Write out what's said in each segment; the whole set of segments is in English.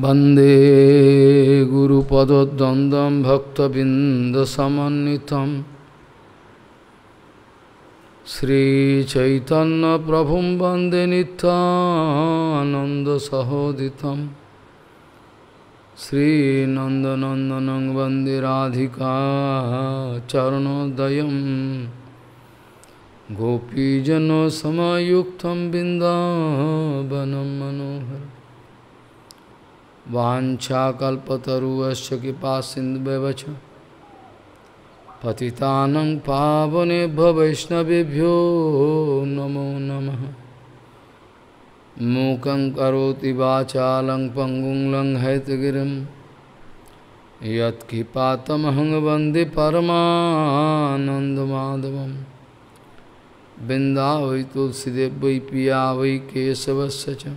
वंदे वन्दे भक्तबिंदसमित श्रीचैतन प्रभु वंदे नित्यानन्दसहोदितं श्रीनंदनंदन वन्दे राधिका गोपीजन गोपीजनसमयुक्तं बिन्दावनं मनोहर वाछाकल्पतरुश्च कृपा सिंधुवच पति पावनेभ्य वैष्णवेभ्यो नमो नम मूक करोति वाचालं पङ्गुं लं हैतगिरिं यत्किपातमहं वन्दे वै तुलसीदेव वै पिया वै केशवस्य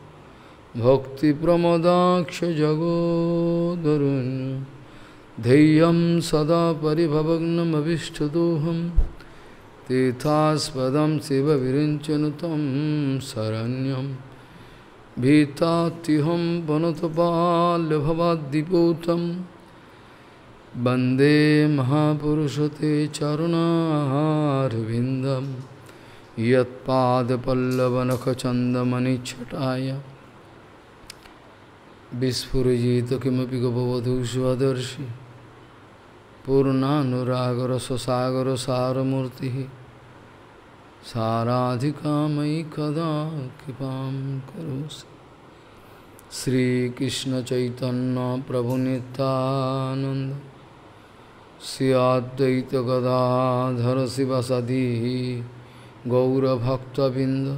भक्ति भक्तिप्रमदाक्षजगोदरुन् धैर्यं सदा शिव विरचन तीर्थास्पदं शिवविरिञ्चनुतं शरण्यं भीतातिहं वनतपाल्भवाद्दिपूतं वन्दे महापुरुषते चरुणारविन्दं यत्पादपल्लवनखचन्दमनिच्छटाय विस्फुजित किमपि स्वदर्शी पूर्णागर ससागर सारूर्ति साराधिका मयि कदा कृपा करोसि श्रीकृष्ण चैतन्य प्रभु नितानंद सियाद्वैत गदाधर शिवसदी गौरभक्तबिंद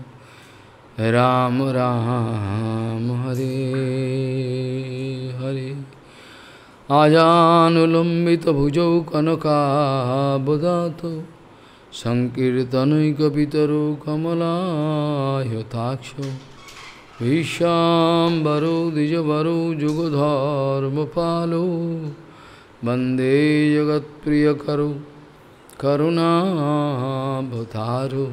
राम राम हरे हरे आजानुलम्बितभुजौ कनकाबदातौ सङ्कीर्तनैकपितरो कमलायताक्षौ विश्वाम्बरो जगत प्रिय वन्दे करुणा करुणाभतारो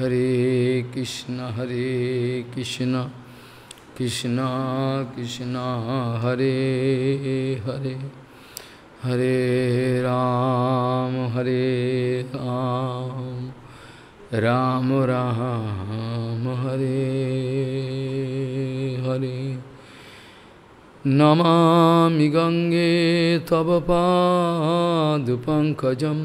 हरे कृष्ण हरे कृष्ण कृष्ण कृष्ण हरे हरे हरे राम हरे राम राम राम हरे हरे नमा गंगे तव पाद पंकजम्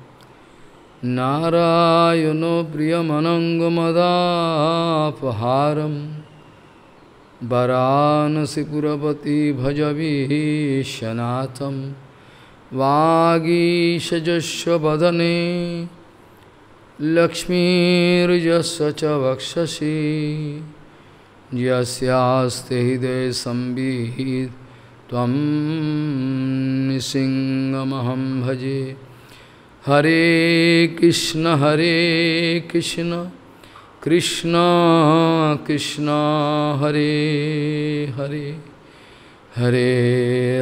नारायण प्रियमनङ्गमदापहारं वरानसिपुरपति भजवीशनाथं वागीशजस्वदने लक्ष्मीर्यस्य च वक्षसि यस्ते हृदय संविहित त्वं भजे हरे कृष्ण हरे कृष्ण कृष्ण कृष्ण हरे हरे हरे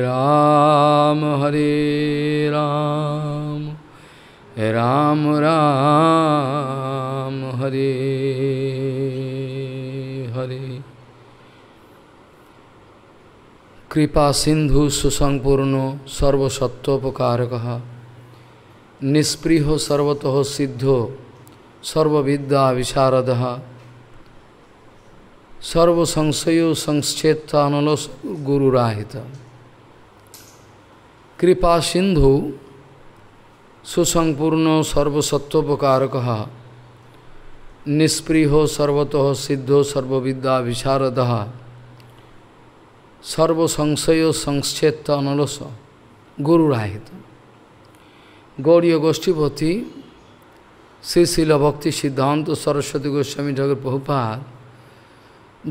राम हरे राम राम राम हरे हरे कृपा सिंधु सुसंपूर्ण सर्वसत्वोपकार निष्प्रिय हो सर्वत निष्प्रियो सर्वतो सिद्धो सर्वविद्या विशारद सर्वसंशयो संक्षेत्तानल गुरुराहित कृपा सिंधु सुसंपूर्ण सर्वसत्वपकारक निष्प्रियो सर्वतो सिद्धो सर्वविद्या विशारद सर्वसंशयो संक्षेत्तानल गुरुराहित গৌরীয় গোষ্ঠীপতি শ্রী শিল ভক্তি সিদ্ধান্ত সরস্বতী গোস্বামী ঠাকুর প্রভুপাত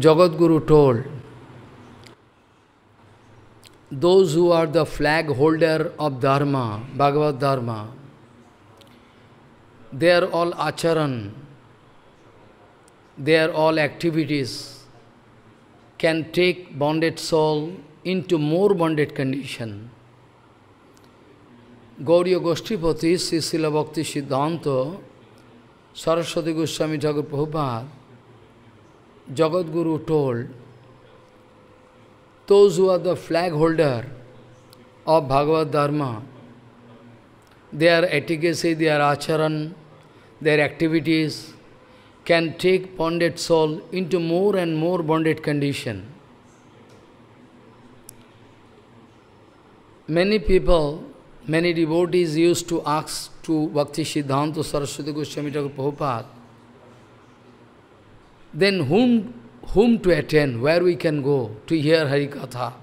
জগৎগুরু টোল those who are the flag holder of Dharma, Bhagavad Dharma, they are all acharan, they are all activities, can take bonded soul into more bonded condition. Gaudiya Goshthipati Shri Srila Bhakti Siddhanta Saraswati Goswami Thakur Prabhupada Jagadguru told those who are the flag holder of Bhagavad Dharma, their etiquette, their acharan, their activities can take bonded soul into more and more bonded condition. Many people Many devotees used to ask to Bhakti Siddhanta Saraswati Goswami Thakur Prabhupada, then whom, whom to attend, where we can go to hear Harikatha,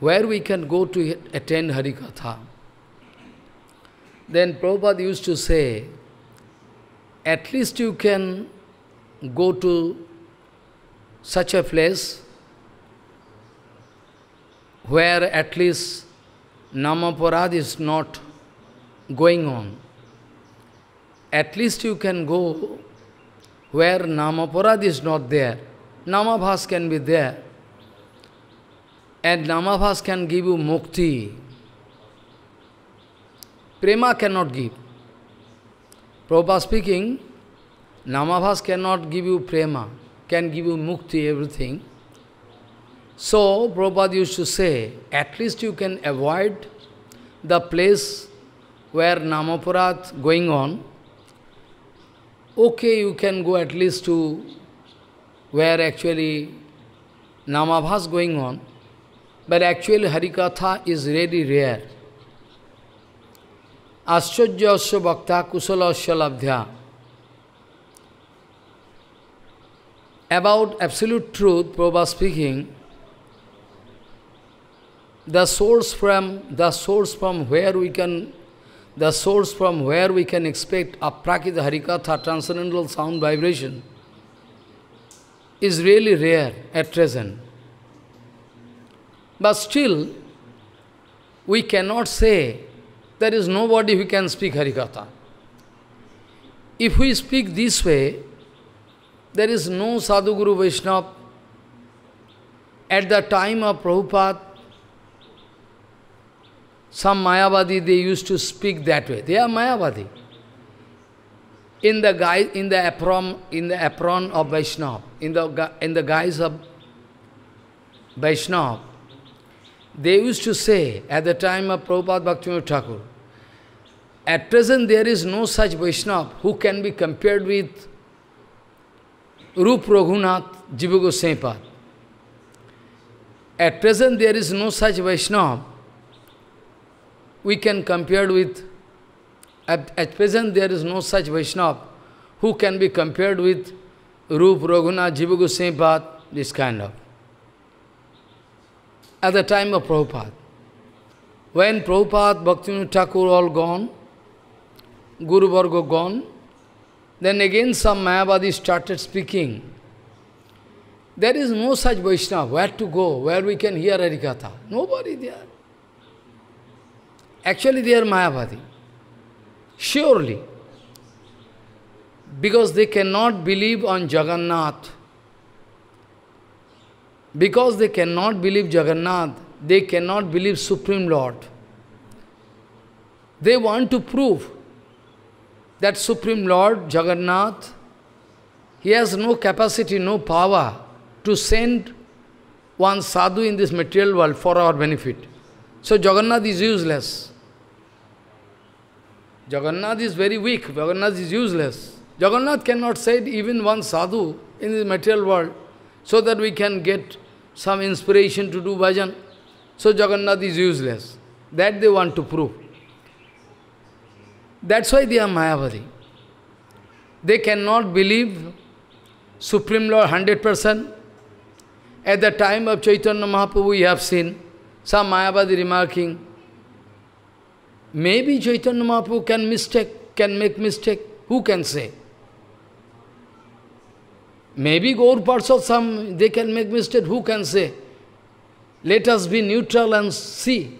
where we can go to attend Harikatha. Then Prabhupada used to say, at least you can go to such a place where at least Namaparad is not going on. At least you can go where Namaparad is not there. Namabhas can be there. And Namabhas can give you mukti. Prema cannot give. Prabhupada speaking, Namabhas cannot give you prema, can give you mukti, everything. So, Prabhupada used to say, at least you can avoid the place where Namaparat going on. Okay, you can go at least to where actually Namabhas going on, but actually Harikatha is really rare. Ascharya asya bhakta kusala asya labdhya. About absolute truth, Prabhupada speaking, the source from the source from where we can the source from where we can expect aprakita harikatha transcendental sound vibration is really rare at present. But still, we cannot say there is nobody who can speak Harikatha. If we speak this way, there is no Sadhguru Vaishnava. At the time of Prabhupada, some Mayavadi, they used to speak that way. They are Mayavadi. In the guise, in the apron, in the apron of Vaishnav, in the in the guise of Vaishnav, they used to say at the time of Prabhupada Bhakti Thakur, at present there is no such Vaishnav who can be compared with Rup Raghunath Jivago At present there is no such Vaishnava we can compare with, at, at present there is no such Vaishnava who can be compared with Rup, Raghuna, Jiva Goswami this kind of. At the time of Prabhupada, when Prabhupada, Bhaktivinoda Thakur all gone, Guru Varga gone, then again some Mayavadi started speaking. There is no such Vaishnava, where to go, where we can hear Harikatha. Nobody there. Actually, they are Mayavadi. Surely. Because they cannot believe on Jagannath. Because they cannot believe Jagannath, they cannot believe Supreme Lord. They want to prove that Supreme Lord Jagannath, he has no capacity, no power to send one sadhu in this material world for our benefit. So Jagannath is useless. Jagannath is very weak, Jagannath is useless. Jagannath cannot say even one sadhu in the material world, so that we can get some inspiration to do bhajan. So Jagannath is useless. That they want to prove. That's why they are Mayavadi. They cannot believe Supreme Lord 100%. At the time of Chaitanya Mahaprabhu, we have seen some Mayavadi remarking, Maybe Chaitanya Mahaprabhu can mistake, can make mistake. Who can say? Maybe Gaur parts some, they can make mistake. Who can say? Let us be neutral and see.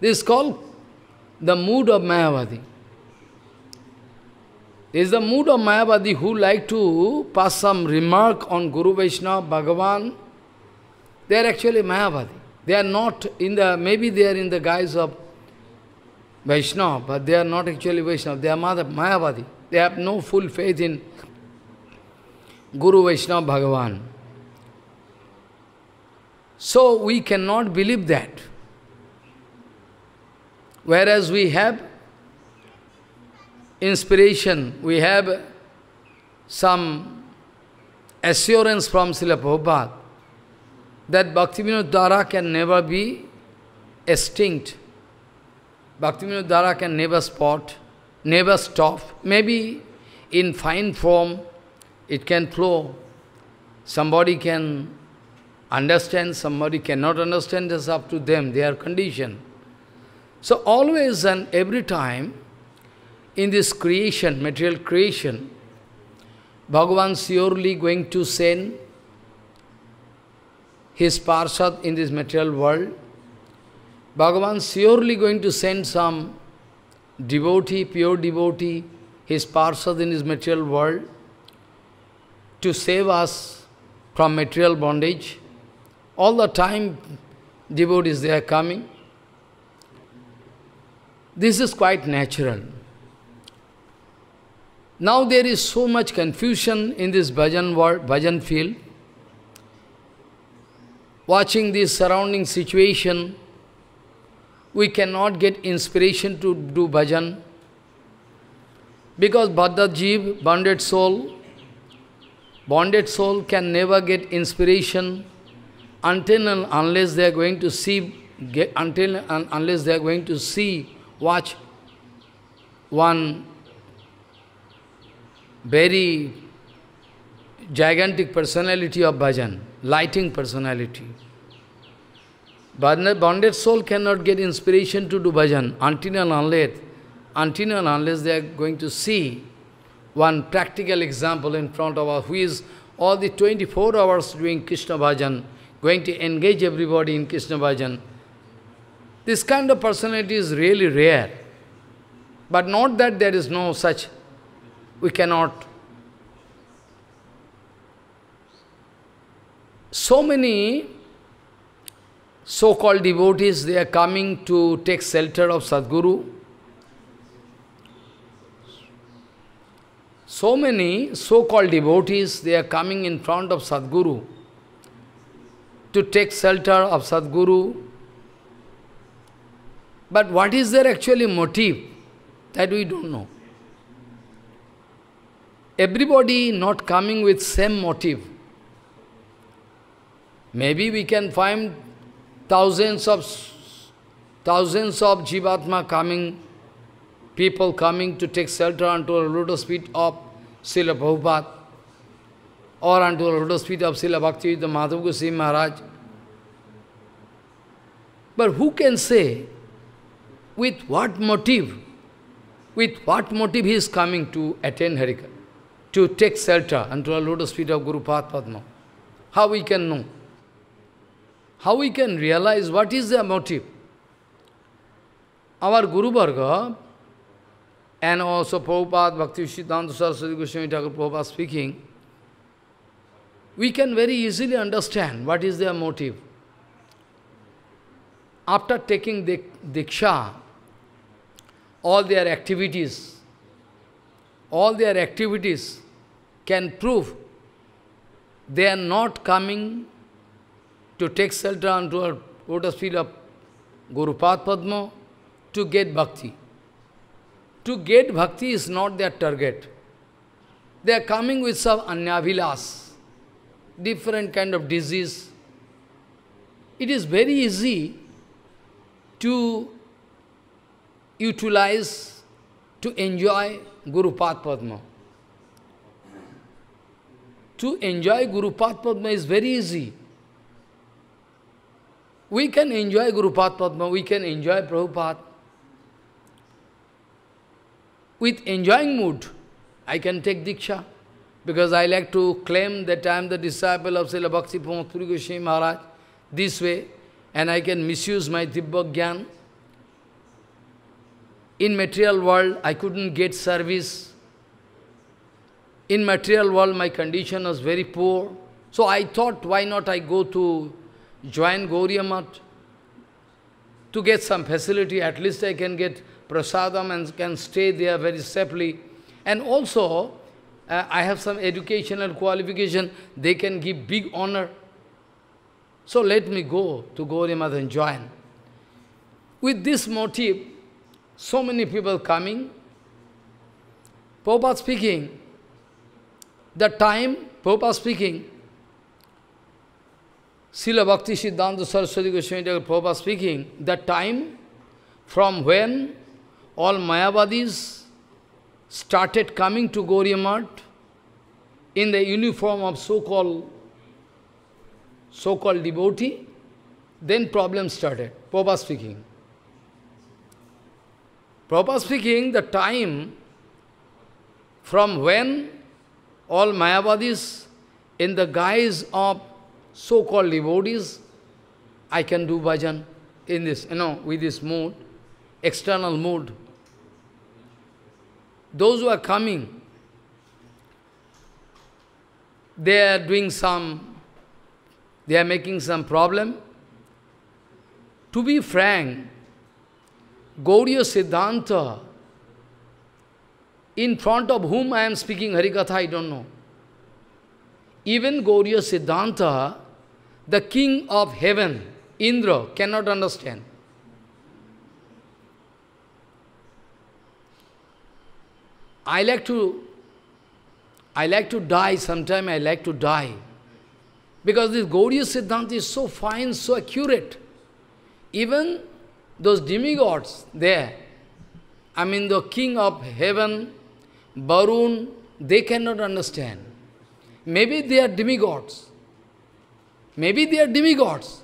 This is called the mood of Mayavadi. This is the mood of Mayavadi who like to pass some remark on Guru Vaishnava, Bhagavan. They are actually Mayavadi. They are not in the, maybe they are in the guise of Vaishnava, but they are not actually Vaishnava, they are Madhav, Mayavadi. They have no full faith in Guru Vaishnava Bhagavan. So we cannot believe that. Whereas we have inspiration, we have some assurance from Srila Prabhupada that Bhaktivinoda Dara can never be extinct. Bhaktivinoda Dara can never spot, never stop. Maybe in fine form it can flow. Somebody can understand, somebody cannot understand, it's up to them, their condition. So always and every time, in this creation, material creation, Bhagavan surely going to send his parshad in this material world Bhagavan surely going to send some devotee, pure devotee, his parsad in his material world, to save us from material bondage. All the time, devotees, they are coming. This is quite natural. Now there is so much confusion in this bhajan, world, bhajan field. Watching this surrounding situation, we cannot get inspiration to do bhajan. Because Bhadajiv, bonded soul, bonded soul can never get inspiration until and unless they are going to see, get, until and unless they are going to see, watch one very gigantic personality of bhajan, lighting personality. Bonded soul cannot get inspiration to do bhajan until and unless, until and unless they are going to see one practical example in front of us, who is all the 24 hours doing Krishna bhajan, going to engage everybody in Krishna bhajan. This kind of personality is really rare. But not that there is no such, we cannot. So many so-called devotees, they are coming to take shelter of Sadguru. So many so-called devotees, they are coming in front of Sadguru to take shelter of Sadguru. But what is their actually motive? That we don't know. Everybody not coming with same motive. Maybe we can find thousands of thousands of Jivatma coming, people coming to take shelter unto the lotus feet of Srila Prabhupada or unto the lotus feet of Srila Bhakti, the Madhav Goswami Maharaj. But who can say with what motive, with what motive he is coming to attend Harika, to take shelter unto the lotus feet of Guru Padma? How we can know? how we can realize what is their motive? Our Guru Bhargava and also Prabhupada, Bhakti Siddhanta Saraswati Goswami Thakur Prabhupada speaking, we can very easily understand what is their motive. After taking Diksha, all their activities, all their activities can prove they are not coming to take shelter under a lotus feet of Guru Padma to get bhakti. To get bhakti is not their target. They are coming with some anyavilas, different kind of disease. It is very easy to utilize, to enjoy Guru Padma. To enjoy Guru Padma is very easy we can enjoy Guru Padma, we can enjoy Prabhupada. With enjoying mood, I can take Diksha, because I like to claim that I am the disciple of Srila Bhakti Pumatri Goswami Maharaj, this way, and I can misuse my Dibbak Gyan. In material world, I couldn't get service. In material world, my condition was very poor. So I thought, why not I go to join Gauriya to get some facility, at least I can get prasadam and can stay there very safely. And also, uh, I have some educational qualification, they can give big honor. So let me go to Gaurimath and join. With this motive, so many people coming. Prabhupada speaking, the time, Prabhupada speaking, Srila Bhakti Siddhanta Saraswati Goswami Prabhupada speaking, that time from when all Mayavadis started coming to Goryamat in the uniform of so-called so-called devotee, then problem started. Prabhupada speaking. Prabhupada speaking, the time from when all Mayavadis in the guise of so-called devotees, I can do bhajan in this, you know, with this mood, external mood. Those who are coming, they are doing some, they are making some problem. To be frank, Gauriya Siddhanta, in front of whom I am speaking Harikatha, I don't know. Even Gauriya Siddhanta, the king of heaven, Indra, cannot understand. I like to, I like to die, sometime I like to die. Because this Gauriya Siddhanta is so fine, so accurate. Even those demigods there, I mean the king of heaven, Varun, they cannot understand. Maybe they are demigods. Maybe they are demigods,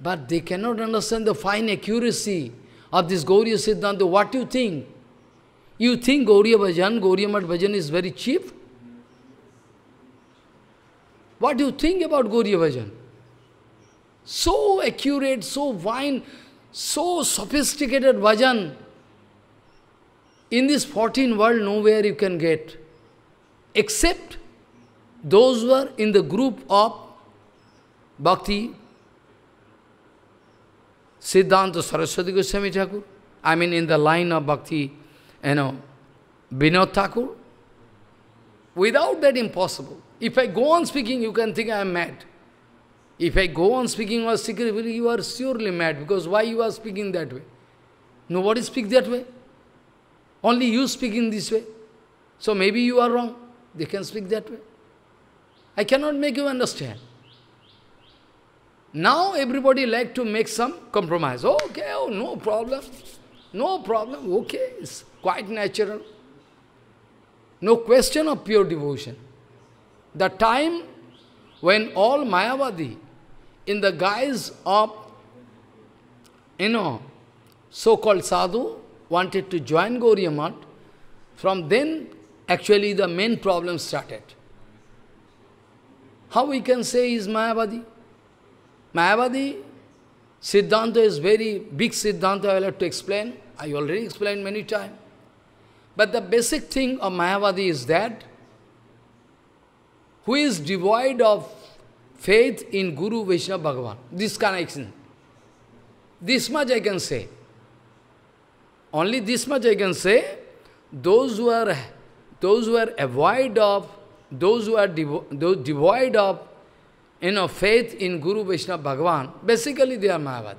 but they cannot understand the fine accuracy of this Gauriya Siddhanta. What do you think? You think Gauriya Bhajan, Gauriya Mat Bhajan is very cheap? What do you think about Gauriya Bhajan? So accurate, so fine, so sophisticated Bhajan. In this 14 world, nowhere you can get. Except those who are in the group of Bhakti, Siddhanta Saraswati Goswami Thakur, I mean in the line of Bhakti, you know, Vinod Thakur. Without that, impossible. If I go on speaking, you can think I am mad. If I go on speaking or secretly, you are surely mad, because why you are speaking that way? Nobody speak that way. Only you speak in this way. So maybe you are wrong. They can speak that way. I cannot make you understand. Now everybody like to make some compromise. Okay, oh, no problem. No problem. Okay, it's quite natural. No question of pure devotion. The time when all Mayavadi, in the guise of, you know, so-called sadhu, wanted to join Gauriya from then actually the main problem started. How we can say is Mayavadi? Mayavadi, Siddhanta is very big Siddhanta, I will have to explain. I already explained many times. But the basic thing of Mayavadi is that who is devoid of faith in Guru Vishnu Bhagavan, this connection. This much I can say. Only this much I can say, those who are those who are avoid of those who are devo those devoid of you know, faith in Guru Vaishnava Bhagavan, basically they are Mayavadi.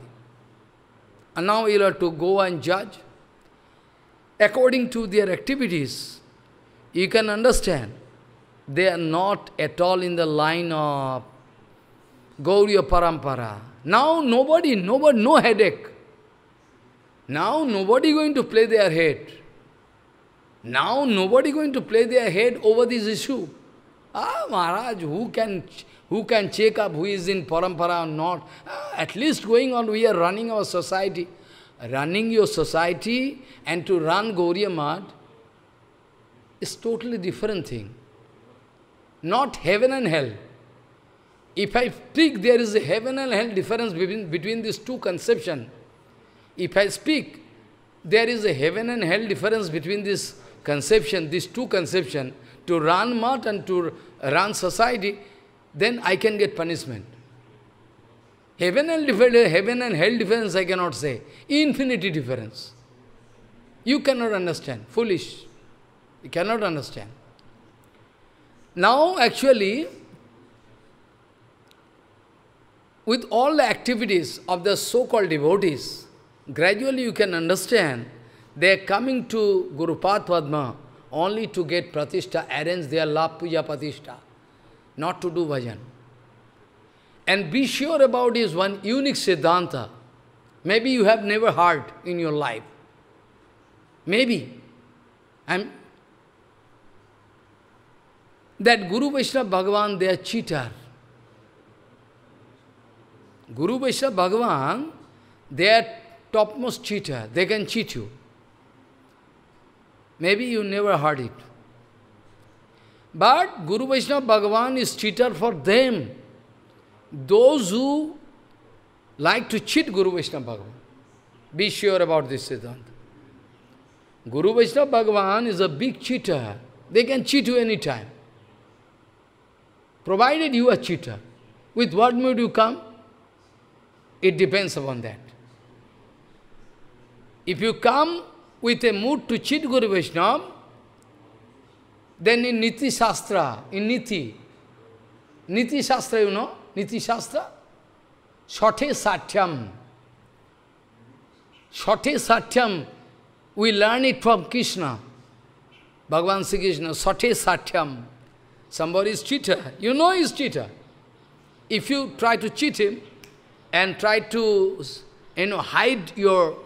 And now you'll have to go and judge. According to their activities, you can understand they are not at all in the line of Gauriya Parampara. Now nobody, nobody, no headache. Now nobody going to play their head. Now nobody going to play their head over this issue. Maharaj, who can, who can check up who is in parampara or not? Uh, at least going on, we are running our society. Running your society and to run Gauriya is totally different thing. Not heaven and hell. If I speak, there is a heaven and hell difference between, between these two conceptions. If I speak, there is a heaven and hell difference between this conception, these two conceptions, to run mud and to run society, then I can get punishment. Heaven and, heaven and hell difference I cannot say. Infinity difference. You cannot understand. Foolish. You cannot understand. Now actually, with all the activities of the so-called devotees, gradually you can understand they are coming to Guru Padma only to get pratishtha, arrange their lap puja pratishtha, not to do bhajan. And be sure about is one unique siddhanta. Maybe you have never heard in your life. Maybe. I'm that Guru Vaishnava Bhagavan, they are cheater. Guru Vaishnava Bhagavan, they are topmost cheater. They can cheat you. Maybe you never heard it. But Guru Vaishnava Bhagavan is cheater for them. Those who like to cheat Guru Vaishnava Bhagavan. Be sure about this Siddhanta. Guru Vaishnava Bhagavan is a big cheater. They can cheat you any time. Provided you are cheater. With what mood you come? It depends upon that. If you come with a mood to cheat Guru Vaishnava, then in Niti Shastra, in Niti, Niti Shastra, you know, Niti Shastra, Shate Satyam, Shate Satyam, we learn it from Krishna, Bhagavan Sri Krishna, Shate Satyam, somebody is cheater, you know he is cheater. If you try to cheat him and try to, you know, hide your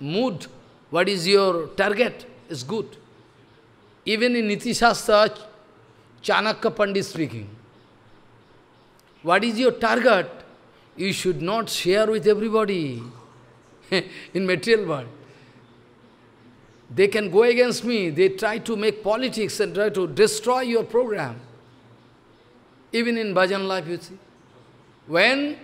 mood what is your target, is good. Even in Niti Shastra, Chanakya Pandit speaking. What is your target? You should not share with everybody in material world. They can go against me. They try to make politics and try to destroy your program. Even in bhajan life, you see. When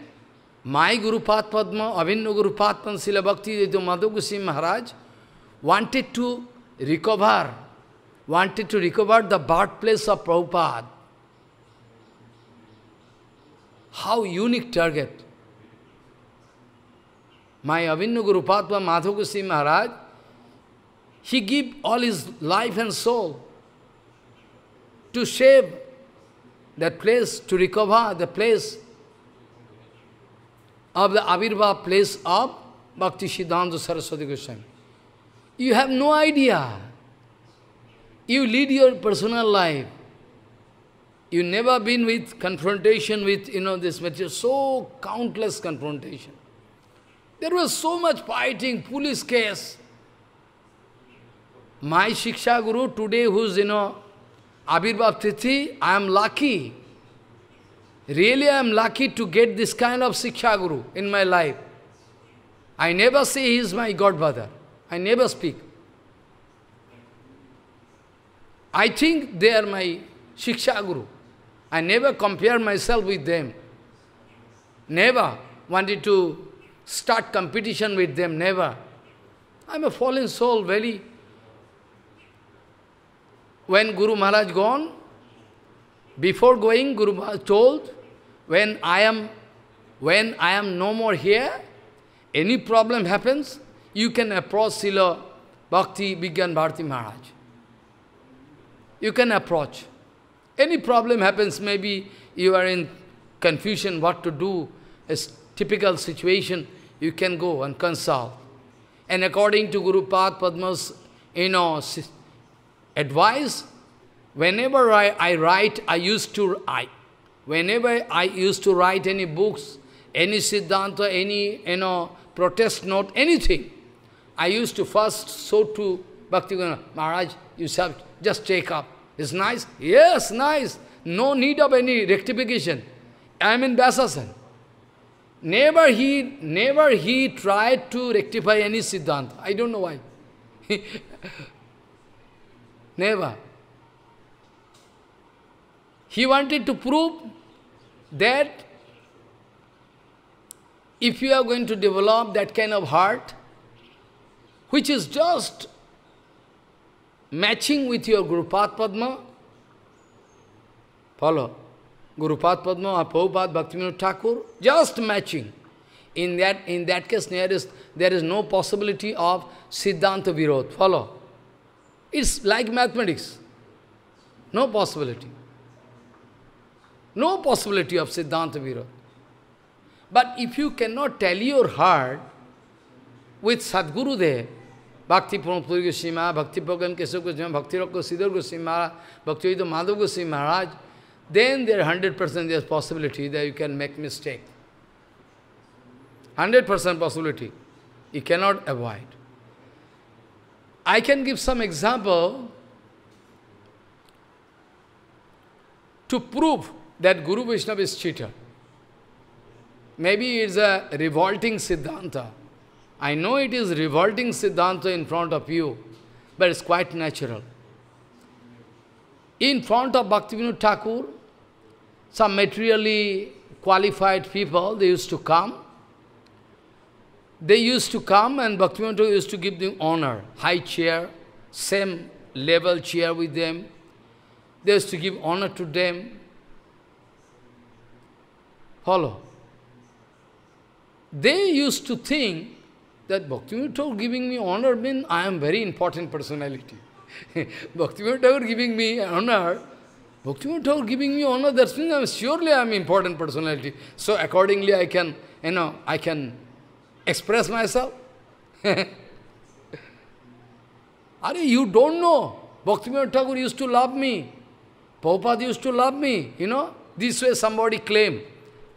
my Guru Padma, Avinno Guru Padma, Sila Bhakti, Madhu Maharaj, wanted to recover, wanted to recover the birthplace of Prabhupada. How unique target. My Avinu Guru Patwa Madhagusi Maharaj, he gave all his life and soul to save that place, to recover the place of the Avirva place of Bhakti Siddhanta Saraswati Goswami. You have no idea. You lead your personal life. You never been with confrontation with, you know, this material, so countless confrontation. There was so much fighting, police case. My Shiksha Guru today who's, you know, Abhirbhav Tithi, I am lucky. Really I am lucky to get this kind of Shiksha Guru in my life. I never say he is my godfather. I never speak. I think they are my Shiksha Guru. I never compare myself with them. Never wanted to start competition with them, never. I'm a fallen soul, very. When Guru Maharaj gone, before going, Guru Maharaj told, when I am, when I am no more here, any problem happens, you can approach Sila Bhakti Vigyan Bharati Maharaj. You can approach. Any problem happens, maybe you are in confusion what to do, a typical situation, you can go and consult. And according to Guru Pad Padma's you know, advice, whenever I, I write, I used to, I, whenever I used to write any books, any Siddhanta, any, you know, protest note, anything, I used to first so to Bhakti Maharaj, you said, just take up. It's nice? Yes, nice. No need of any rectification. I am in Vyasasan. Never he, never he tried to rectify any Siddhanta. I don't know why. never. He wanted to prove that if you are going to develop that kind of heart, which is just matching with your Gurupath Padma. Follow. Gurupath Padma or Prabhupada Bhaktivinoda Thakur, just matching. In that, in that case, there is, there is no possibility of Siddhanta Virod. Follow. It's like mathematics. No possibility. No possibility of Siddhanta Virod. But if you cannot tell your heart with Sadguru there. Bhakti Puri Goswami Maharaj, Bhakti Program Keshav Goswami Bhakti Rakko Siddhar Goswami Maharaj, Bhakti Madhav Goswami Maharaj, then there 100% there's possibility that you can make mistake. 100% possibility. You cannot avoid. I can give some example to prove that Guru Vaishnava is cheater. Maybe it's a revolting Siddhanta. I know it is revolting Siddhanta in front of you, but it's quite natural. In front of Bhaktivinoda Thakur, some materially qualified people, they used to come. They used to come and Bhaktivinoda used to give them honor, high chair, same level chair with them. They used to give honor to them. Follow. They used to think that Bhaktivinoda Thakur giving me honor means I am very important personality. Bhaktivinoda Thakur giving me honor, Bhaktivinoda Thakur giving me honor, that means I'm, surely I am important personality. So accordingly I can, you know, I can express myself. Are you don't know. Bhaktivinoda Thakur used to love me. Prabhupada used to love me, you know. This way somebody claim.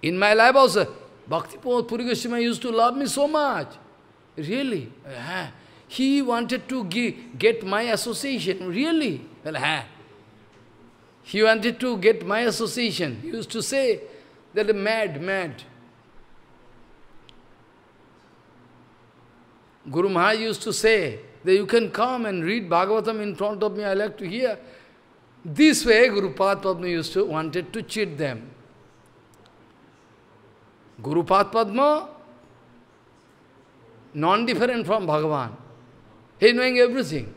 In my life also, Bhakti Puri Goswami used to love me so much. Really? Uh, he wanted to get my association. Really? Well, uh, he wanted to get my association. He used to say that mad, mad. Guru Maharaj used to say that you can come and read Bhagavatam in front of me, I like to hear. This way Guru Padma used to wanted to cheat them. Guru Padma non-different from Bhagavan. He is knowing everything.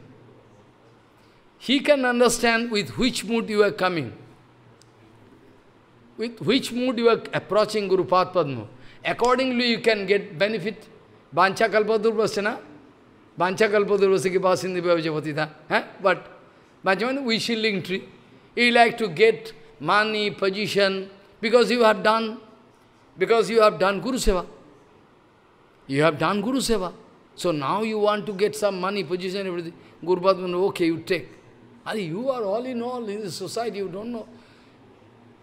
He can understand with which mood you are coming, with which mood you are approaching Guru Padma. Accordingly, you can get benefit. Bancha kalpadurvasana, bancha kalpadurvasa ki basindi bhavajapatita. tha. But, Bhajavana, wishing link tree. You like to get money, position, because you have done, because you have done Guru Seva. You have done Guru Seva. So now you want to get some money, position, everything. Guru Bhatman, okay, you take. Are you are all in all in this society, you don't know.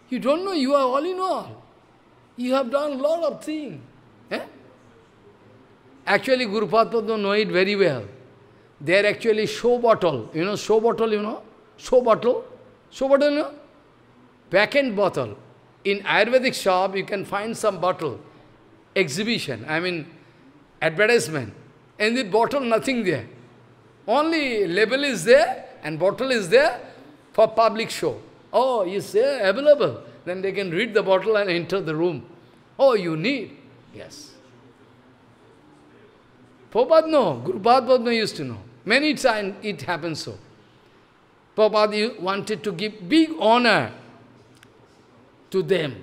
You don't know, you are all in all. You have done a lot of things. Eh? Actually, Guru Bhatman know it very well. They are actually show bottle. You know, show bottle, you know? Show bottle. Show bottle, you know? Back-end bottle. In Ayurvedic shop, you can find some bottle. Exhibition, I mean, advertisement. In the bottle, nothing there. Only label is there and bottle is there for public show. Oh, is there available. Then they can read the bottle and enter the room. Oh, you need. Yes. Prabhupada no. Guru Bhagavad used to know. Many times it happens so. Prabhupada wanted to give big honor to them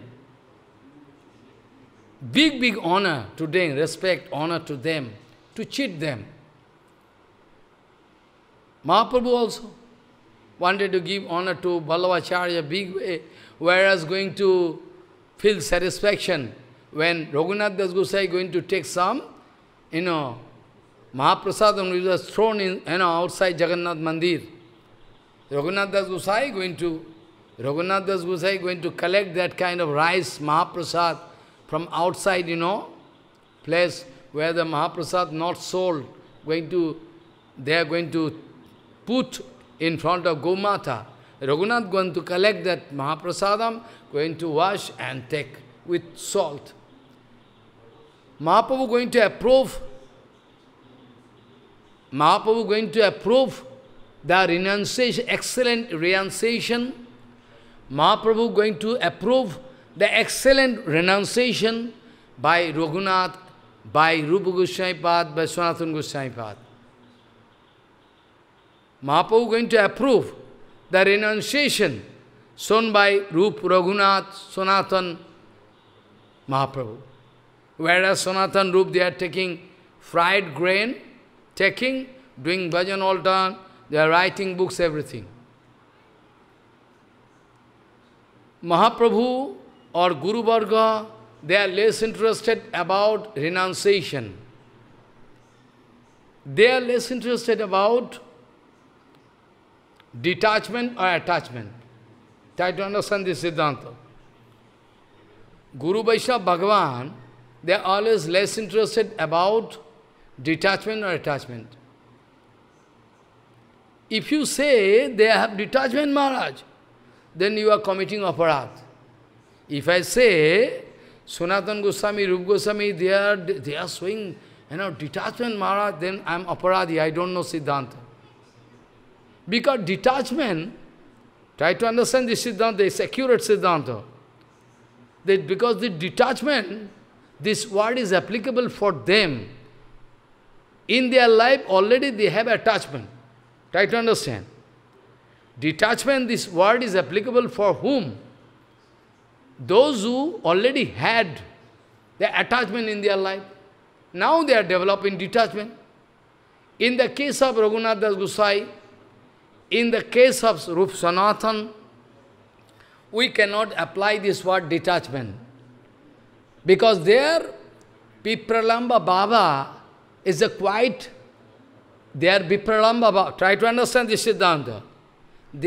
big, big honor to them, respect, honor to them, to cheat them. Mahaprabhu also wanted to give honor to Balavacharya big way, eh, whereas going to feel satisfaction when Raghunath Das Gosai going to take some, you know, Mahaprasadam which was thrown in, you know, outside Jagannath Mandir. Raghunath Das Gosai going to, Raghunath Das Gosai going to collect that kind of rice, Mahaprasad, from outside, you know, place where the Mahaprasad not sold, going to, they are going to put in front of Gomata. Raghunath going to collect that Mahaprasadam, going to wash and take with salt. Mahaprabhu going to approve. Mahaprabhu going to approve the renunciation, excellent renunciation. Mahaprabhu going to approve the excellent renunciation by Raghunath, by Rupa Goswami Pad, by Sanatana Goswami Pad. Mahaprabhu going to approve the renunciation shown by Rup Raghunath, Sanatan, Mahaprabhu. Whereas Sanatan Rup, they are taking fried grain, taking, doing bhajan all done, they are writing books, everything. Mahaprabhu or Guru Varga, they are less interested about renunciation. They are less interested about detachment or attachment. Try to understand this Siddhanta. Guru Vaishnava Bhagavan, they are always less interested about detachment or attachment. If you say they have detachment, Maharaj, then you are committing aparat. If I say, Sunatan Goswami, Rup Goswami, they are, they are showing, you know, detachment, Maharaj, then I am aparadi, I don't know Siddhanta. Because detachment, try to understand this Siddhanta, is accurate Siddhanta. That because the detachment, this word is applicable for them. In their life, already they have attachment. Try to understand. Detachment, this word is applicable for whom? Those who already had the attachment in their life, now they are developing detachment. In the case of Raghunath Das Gosai, in the case of Rup Sanatan, we cannot apply this word detachment. Because there, Pipralamba Baba is a quite, they are Vipralamba Baba. Try to understand this Siddhanta.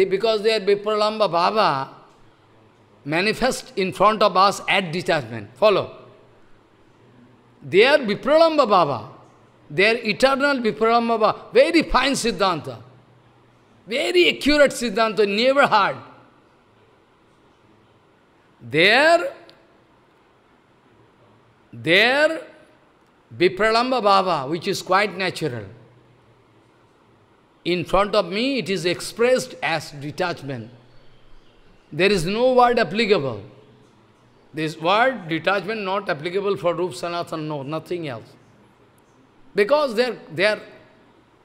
because they are Vipralamba Baba, manifest in front of us at detachment. Follow. They are Vipralamba Baba. They are eternal Vipralamba Baba. Very fine Siddhanta. Very accurate Siddhanta, never hard. There, their Vipralamba Baba, which is quite natural. In front of me, it is expressed as detachment. There is no word applicable. This word, detachment, not applicable for Rup Sanatana, no, nothing else. Because they're, they're,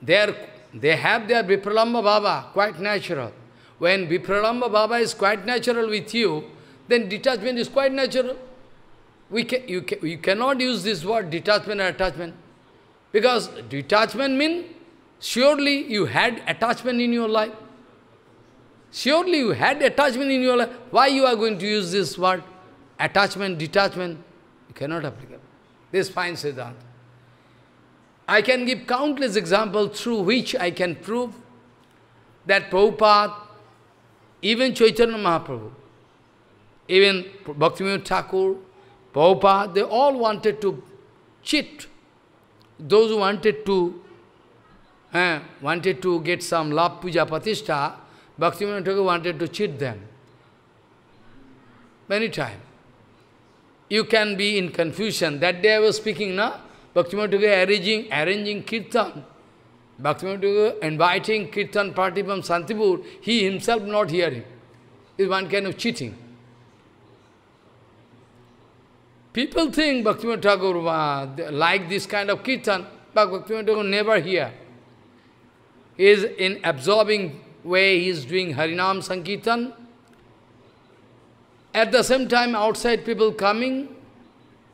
they're, they have their Vipralamba Baba, quite natural. When Vipralamba Baba is quite natural with you, then detachment is quite natural. We can, you, can, you cannot use this word detachment or attachment. Because detachment means surely you had attachment in your life. Surely you had attachment in your life. Why you are going to use this word? Attachment, detachment. You cannot apply. This fine Siddhanta. I can give countless examples through which I can prove that Prabhupada, even Chaitanya Mahaprabhu, even Bhaktivinoda Thakur, Prabhupada, they all wanted to cheat. Those who wanted to eh, wanted to get some love puja patishtha, Bhaktivinoda wanted to cheat them. Many times. You can be in confusion. That day I was speaking, now. Bhaktivinoda Thakur arranging, arranging kirtan. Bhaktivinoda Thakur inviting kirtan party from Santipur. He himself not hearing. It's one kind of cheating. People think Bhaktivinoda Thakur uh, like this kind of kirtan, but Bhaktivinoda Thakur never hear. He is in absorbing way he is doing Harinam Sankirtan. At the same time, outside people coming,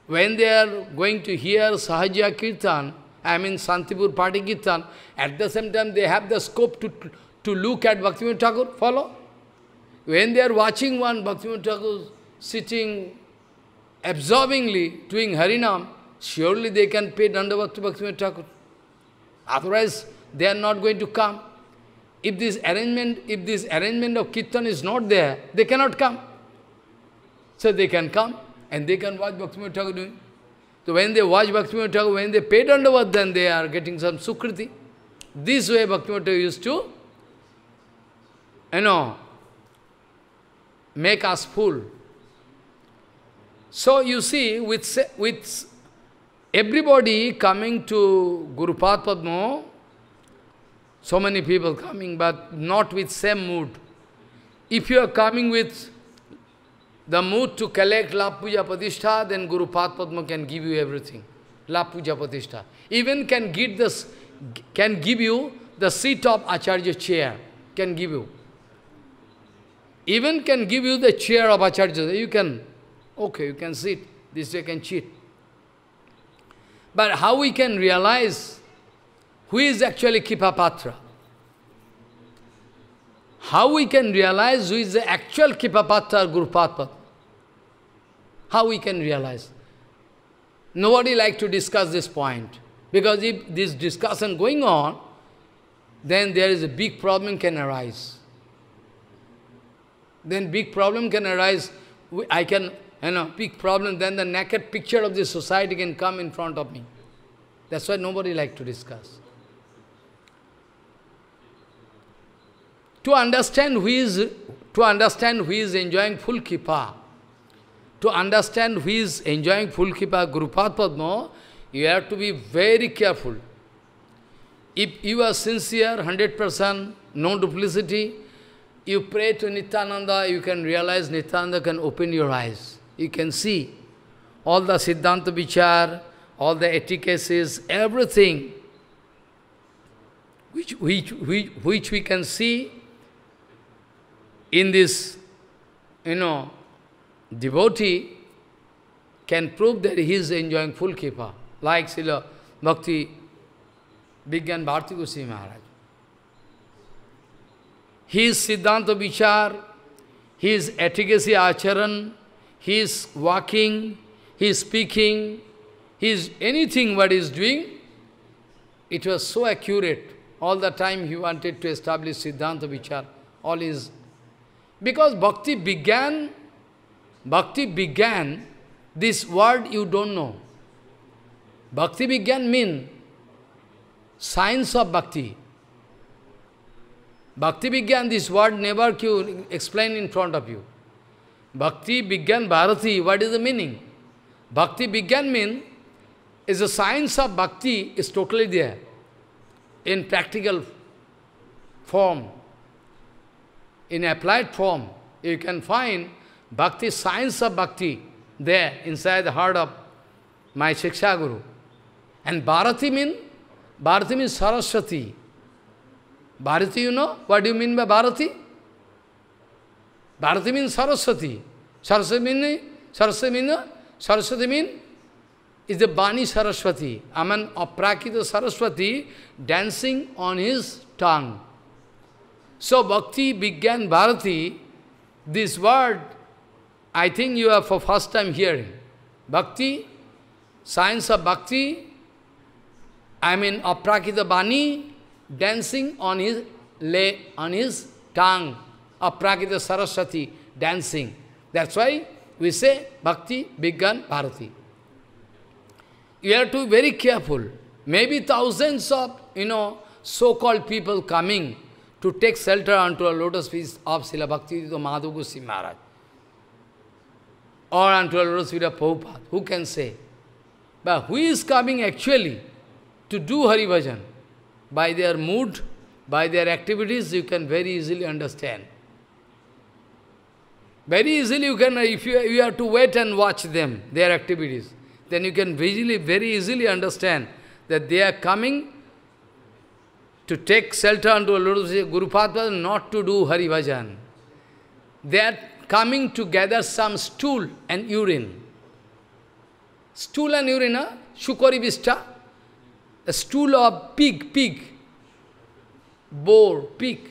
when they are going to hear Sahaja Kirtan, I mean Santipur Party Kirtan, at the same time they have the scope to, to look at Bhaktivinoda Thakur, follow? When they are watching one Bhaktivinoda Thakur sitting absorbingly doing Harinam, surely they can pay Dandavakti Bhaktivinoda Thakur. Otherwise, they are not going to come. If this arrangement, if this arrangement of Kirtan is not there, they cannot come. So they can come and they can watch bhakti Thakur doing. So when they watch bhakti Thakur, when they pay Dandavad, then they are getting some Sukriti. This way Bhaktivinoda used to, you know, make us fool. So you see, with, with everybody coming to Gurupat Padma, so many people coming, but not with same mood. If you are coming with the mood to collect Lap Puja Padishtha, then Guru Padma can give you everything. Lap Puja Padishtha. Even can give this, can give you the seat of Acharya chair. Can give you. Even can give you the chair of Acharya. You can, okay, you can sit. This way can cheat. But how we can realize who is actually Kipapatra? How we can realize who is the actual Kipapatra or Gurupatpat? How we can realize? Nobody like to discuss this point. Because if this discussion going on, then there is a big problem can arise. Then big problem can arise. I can, you know, big problem, then the naked picture of the society can come in front of me. That's why nobody like to discuss. To understand who is, to understand who is enjoying full kipa, to understand who is enjoying full kipa, Guru Padma, you have to be very careful. If you are sincere, 100%, no duplicity, you pray to Nityananda, you can realize Nityananda can open your eyes. You can see all the Siddhanta Vichar, all the etiquettes, everything which, which, which, which we can see in this, you know, devotee can prove that he is enjoying full kipa, like Srila Bhakti Vigyan Bharti Goswami Maharaj. His Siddhanta Vichar, his efficacy acharan, his walking, his speaking, his anything what he is doing, it was so accurate. All the time he wanted to establish Siddhanta Vichar, all his because bhakti began, bhakti began, this word you don't know. Bhakti began mean science of bhakti. Bhakti began, this word never you explain in front of you. Bhakti began Bharati, what is the meaning? Bhakti began mean is the science of bhakti is totally there in practical form. in applied form, you can find bhakti, science of bhakti, there inside the heart of my Shiksha Guru. And Bharati means, Bharati means Saraswati. Bharati, you know? What do you mean by Bharati? Bharati means Saraswati. Saraswati means, Saraswati means, Saraswati means, is the Bani Saraswati. Aman Aprakita Saraswati dancing on his tongue. So Bhakti began Bharati, this word, I think you are for first time hearing. Bhakti, science of Bhakti, I mean Aprakita Bani, dancing on his lay on his tongue. Aprakita Saraswati dancing. That's why we say Bhakti began Bharati. You have to be very careful. Maybe thousands of, you know, so-called people coming to take shelter unto a lotus feet of Srila Bhaktivedanta Madhu Maharaj or unto a lotus feet of Prabhupada. Who can say? But who is coming actually to do Hari Bhajan? By their mood, by their activities, you can very easily understand. Very easily you can, if you, you have to wait and watch them, their activities, then you can visually, very easily understand that they are coming to take shelter under Lord Guru Padma, not to do Hari Bhajan. They are coming to gather some stool and urine. Stool and urine, huh? Shukari Vista, a stool of pig, pig, boar, pig.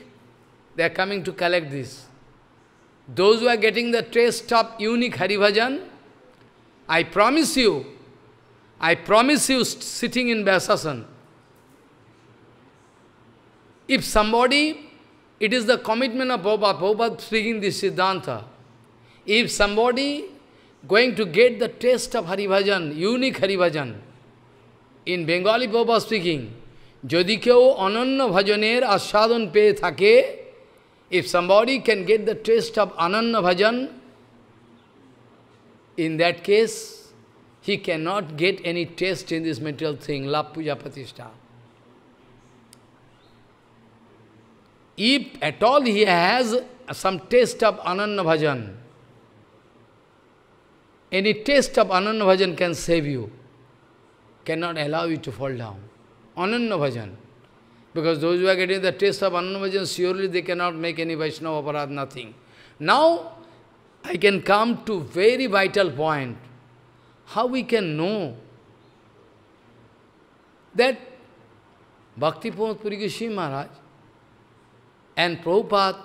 They are coming to collect this. Those who are getting the taste of unique Hari Bhajan, I promise you, I promise you sitting in Vyasasan, If somebody, it is the commitment of Prabhupada, Prabhupada speaking this Siddhanta, if somebody going to get the taste of Haribhajan, unique Haribhajan, in Bengali Prabhupada speaking, যদি কেউ অনন্য ভজনের আস্বাদন পেয়ে থাকে if somebody can get the taste of Ananya Bhajan, in that case, he cannot get any taste in this material thing, Lap Puja Patishtha. if at all he has some taste of Ananya Bhajan, any taste of Ananya Bhajan can save you, cannot allow you to fall down. Ananya Bhajan. Because those who are getting the taste of Ananya Bhajan, surely they cannot make any Vaishnava aparad, nothing. Now, I can come to very vital point. How we can know that Bhakti Pumat Puri Maharaj and Prabhupada,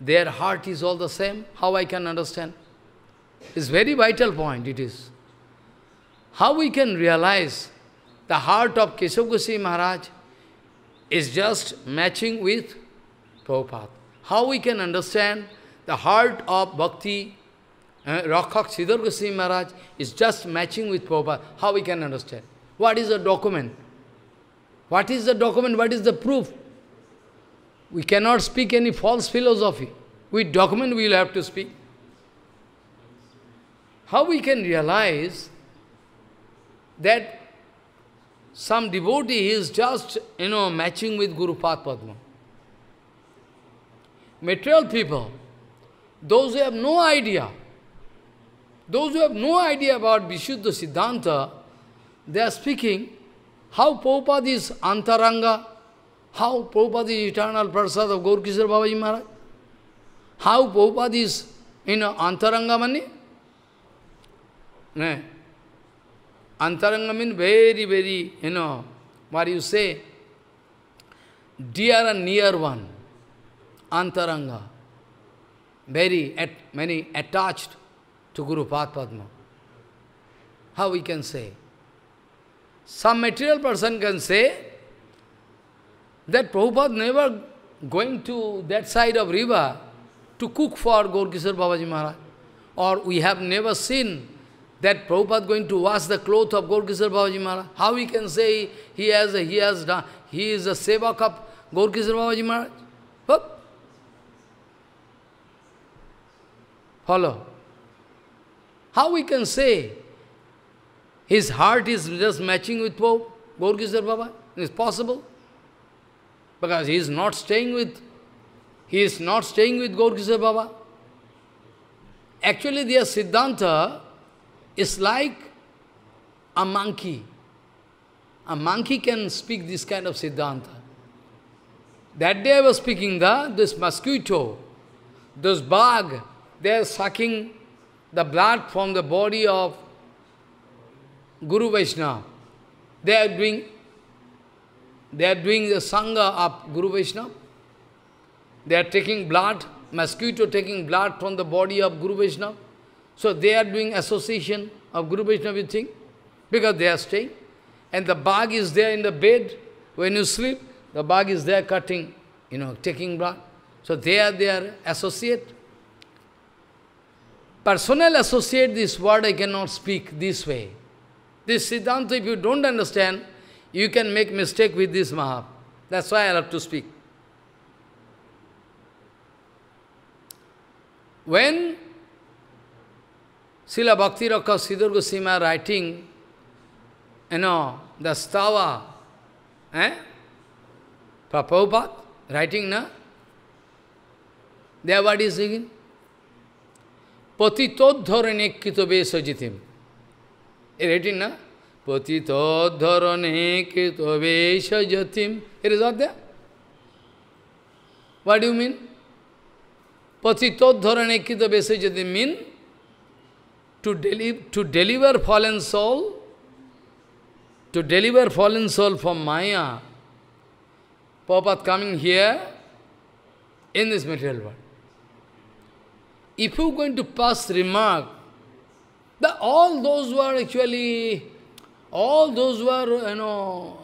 their heart is all the same. How I can understand? It's very vital point, it is. How we can realize the heart of Keshav Maharaj is just matching with Prabhupada. How we can understand the heart of Bhakti, uh, Rakhak Siddhar Goswami Maharaj is just matching with Prabhupada. How we can understand? What is the document? What is the document? What is the proof? We cannot speak any false philosophy. With document we will have to speak. How we can realize that some devotee is just, you know, matching with Guru Padma. Material people, those who have no idea, those who have no idea about Vishuddha Siddhanta, they are speaking how Prabhupada is Antaranga, how Prabhupada is eternal prasad of Gaur Kishore Babaji Maharaj? How Prabhupada is, you know, mani? No. Antaranga means very, very, you know, what you say, dear and near one, Antaranga, very, at, many attached to Guru Pad Padma. How we can say? Some material person can say, that Prabhupada never going to that side of river to cook for Gorkisar Babaji Maharaj. Or we have never seen that Prabhupada going to wash the cloth of Gorkisar Babaji Maharaj. How we can say he has he has done, he is a seva of Gorkisar Babaji Maharaj? Hup. Follow. How we can say his heart is just matching with Pope Baba? It's possible. Because he is not staying with, he is not staying with Gaurkisa Baba. Actually, their Siddhanta is like a monkey. A monkey can speak this kind of Siddhanta. That day I was speaking the, this mosquito, this bug, they are sucking the blood from the body of Guru Vaishnava. They are doing they are doing the Sangha of Guru Vaishnava. They are taking blood, mosquito taking blood from the body of Guru Vaishnava. So they are doing association of Guru Vaishnava with think, because they are staying. And the bag is there in the bed. When you sleep, the bag is there cutting, you know, taking blood. So they are their associate. Personal associate, this word I cannot speak this way. This Siddhanta, if you don't understand, you can make mistake with this Mahap. That's why I love to speak. When Srila Bhakti Rakha Siddhar Goswami writing, you know, the stava, eh? Prabhupada, writing na? There what is again? Patitodharanekkito besajitim. Writing na? Patitodharane ketavesha jatim. It is not there. What do you mean? Patitodharane ketavesha jatim mean to, deli to deliver fallen soul, to deliver fallen soul from Maya. Prabhupada coming here in this material world. If you are going to pass remark, that all those who are actually all those who are, you know,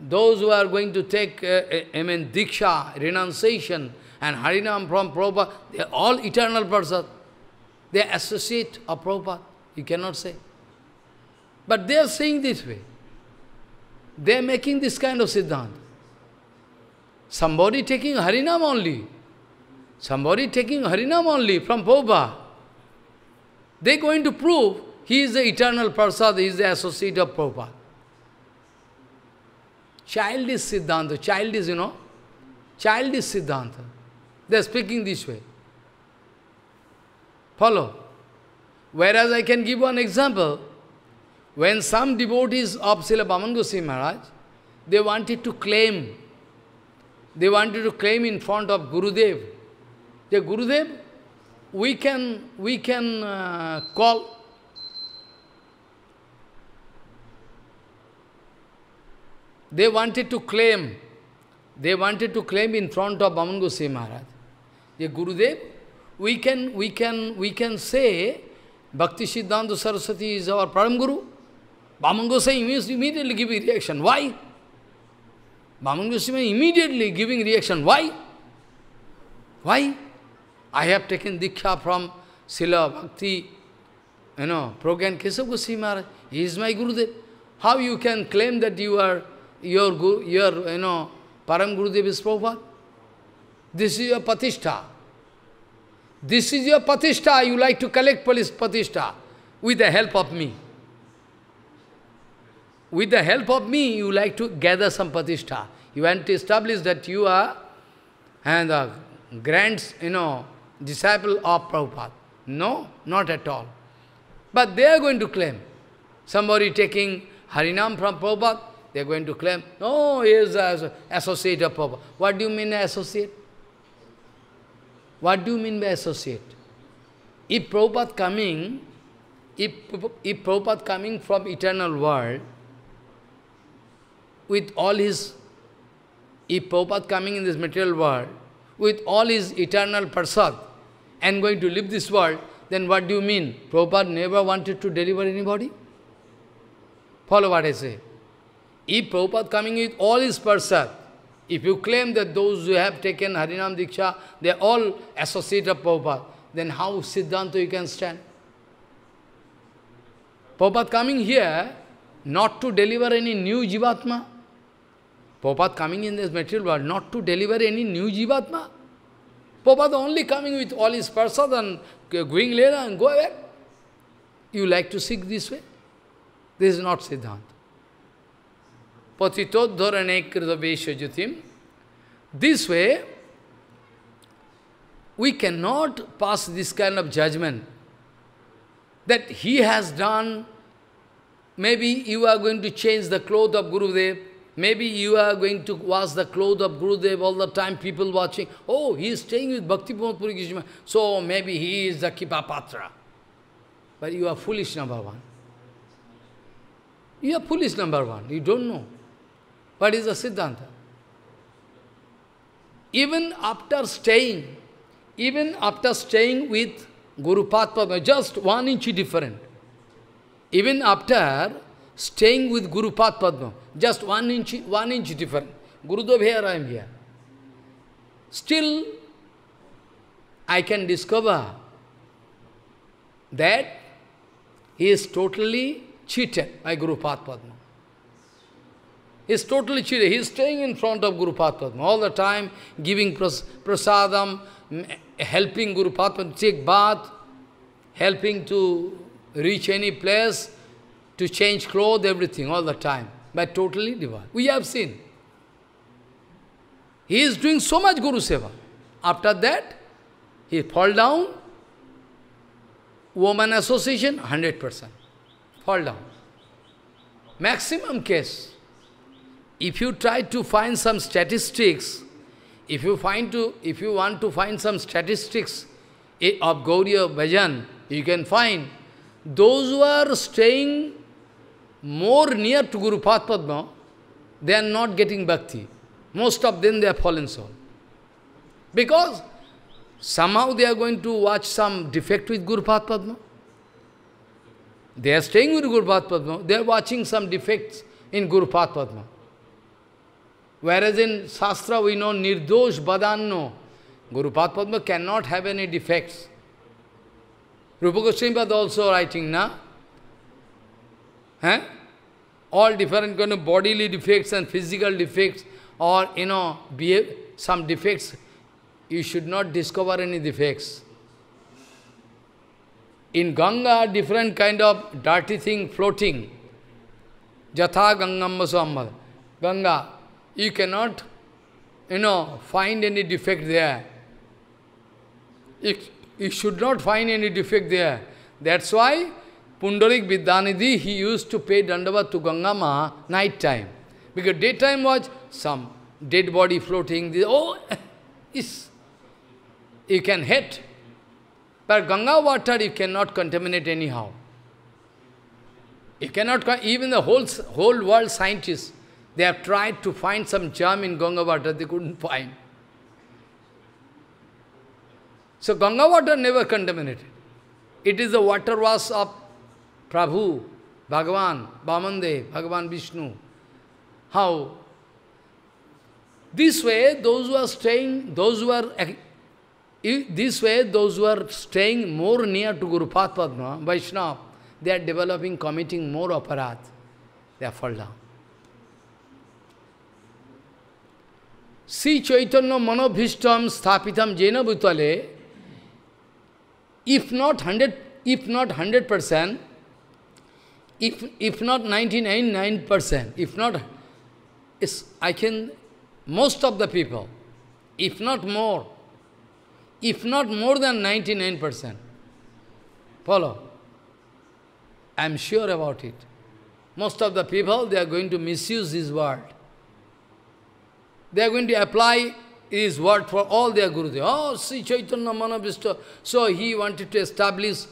those who are going to take, uh, uh, I mean, Diksha, renunciation, and Harinam from Prabhupada, they are all eternal persons. They associate of Prabhupada, you cannot say. But they are saying this way. They are making this kind of siddhanta. Somebody taking Harinam only. Somebody taking Harinam only from Prabhupada. They are going to prove he is the eternal Prasad, he is the associate of Prabhupada. is Siddhanta, Child is you know, child is Siddhanta. They are speaking this way. Follow. Whereas I can give one example. When some devotees of Srila Bhaman Maharaj, they wanted to claim, they wanted to claim in front of Gurudev. The Gurudev, we can, we can uh, call They wanted to claim, they wanted to claim in front of Baman Goswami Maharaj. The Gurudev, we can, we can, we can say Bhakti Siddhanta Saraswati is our Param Guru. Baman Goswami immediately giving reaction. Why? Baman Goswami immediately giving reaction. Why? Why? I have taken Diksha from Sila Bhakti, you know, Progan Kesav Goswami Maharaj. He is my Gurudev. How you can claim that you are your Guru, your, you know, Param Gurudev is Prabhupada. This is your patishta. This is your patishta. You like to collect patishta with the help of me. With the help of me, you like to gather some patishta. You want to establish that you are and the grand, you know, disciple of Prabhupada. No, not at all. But they are going to claim. Somebody taking Harinam from Prabhupada, they are going to claim, oh, he is an associate of Papa. What do you mean associate? What do you mean by associate? If Prabhupada coming, if, if Prabhupada coming from eternal world, with all his, if Prabhupada coming in this material world, with all his eternal prasad, and going to leave this world, then what do you mean? Prabhupada never wanted to deliver anybody? Follow what I say. If Prabhupada coming with all his purser, if you claim that those who have taken Harinam Diksha, they are all associate of Prabhupada, then how Siddhanta you can stand? Prabhupada coming here not to deliver any new Jivatma. Prabhupada coming in this material world not to deliver any new Jivatma. Prabhupada only coming with all his persons and going later and go away. You like to seek this way? This is not Siddhanta patitodharane kridaveshajutim. This way, we cannot pass this kind of judgment that he has done, maybe you are going to change the clothes of Guru Dev. maybe you are going to wash the clothes of Guru Dev all the time, people watching, oh, he is staying with Bhakti Puri so maybe he is the Kipapatra. But you are foolish, number one. You are foolish, number one, you don't know. What is the Siddhanta? Even after staying, even after staying with Guru Padma, just one inch different. Even after staying with Guru Padma, just one inch, one inch different. Gurudev here, I am here. Still, I can discover that he is totally cheated by Guru Padma. He is totally chiri. He is staying in front of Guru Patpadma all the time, giving pras prasadam, helping Guru Patpadma take bath, helping to reach any place, to change clothes, everything, all the time. But totally divine. We have seen. He is doing so much Guru Seva. After that, he fall down. Woman association, 100%. Fall down. Maximum case. If you try to find some statistics, if you find to, if you want to find some statistics eh, of Gauriya Bhajan, you can find those who are staying more near to Guru Padma, they are not getting bhakti. Most of them they are fallen soul. Because somehow they are going to watch some defect with Guru Padma. They are staying with Guru Padma, they are watching some defects in Guru Padma. Whereas in Shastra we know Nirdosh Badanno. Guru Padma cannot have any defects. Rupa Goswami also writing, na? huh? All different kind of bodily defects and physical defects or, you know, behave, some defects. You should not discover any defects. In Ganga, different kind of dirty thing floating. Jatha Gangam Ganga, you cannot, you know, find any defect there. You, you should not find any defect there. That's why Pundarik Vidyanidhi, he used to pay Dandavat to Gangama night time. Because daytime was some dead body floating. oh, is you can hit. But Ganga water you cannot contaminate anyhow. You cannot, even the whole, whole world scientists, they have tried to find some germ in Ganga water, they couldn't find. So Ganga water never contaminated. It is the water was of Prabhu, Bhagavan, Bhamande, Bhagavan Vishnu. How? This way, those who are staying, those who are this way, those who are staying more near to Guru Padma, Vaishnava, they are developing, committing more aparat. They are fall down. Sri Chaitanya Manobhishtam Sthapitam Jena Bhutale, if not 100, if not 100%, if, if not ninety nine percent if not, it's, I can, most of the people, if not more, if not more than 99%, follow. I am sure about it. Most of the people, they are going to misuse this word. They are going to apply his word for all their Gurudev. Oh, see, Chaitanya Manavishta. So he wanted to establish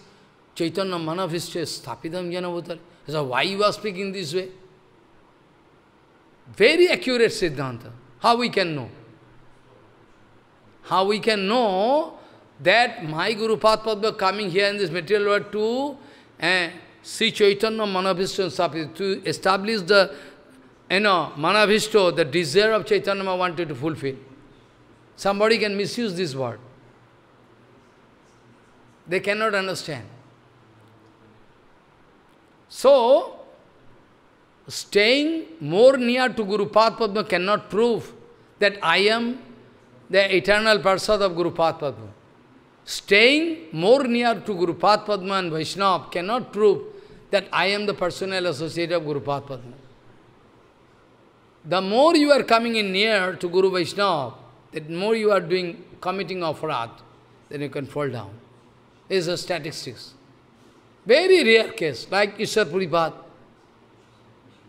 Chaitanya Manavishta Sthapidam Janavatar. So why you are speaking this way? Very accurate Siddhanta. How we can know? How we can know that my Guru Padma coming here in this material world to uh, eh, Sri Chaitanya Manavishta to establish the you know, manavishto, the desire of Chaitanya wanted to fulfill. Somebody can misuse this word. They cannot understand. So, staying more near to Guru Padma cannot prove that I am the eternal Parsad of Guru Padma. Staying more near to Guru Padma and Vaishnava cannot prove that I am the personal associate of Guru Padma. The more you are coming in near to Guru Vaishnava, the more you are doing, committing aparat, then you can fall down. is a statistics. Very rare case, like Ishar Puripat.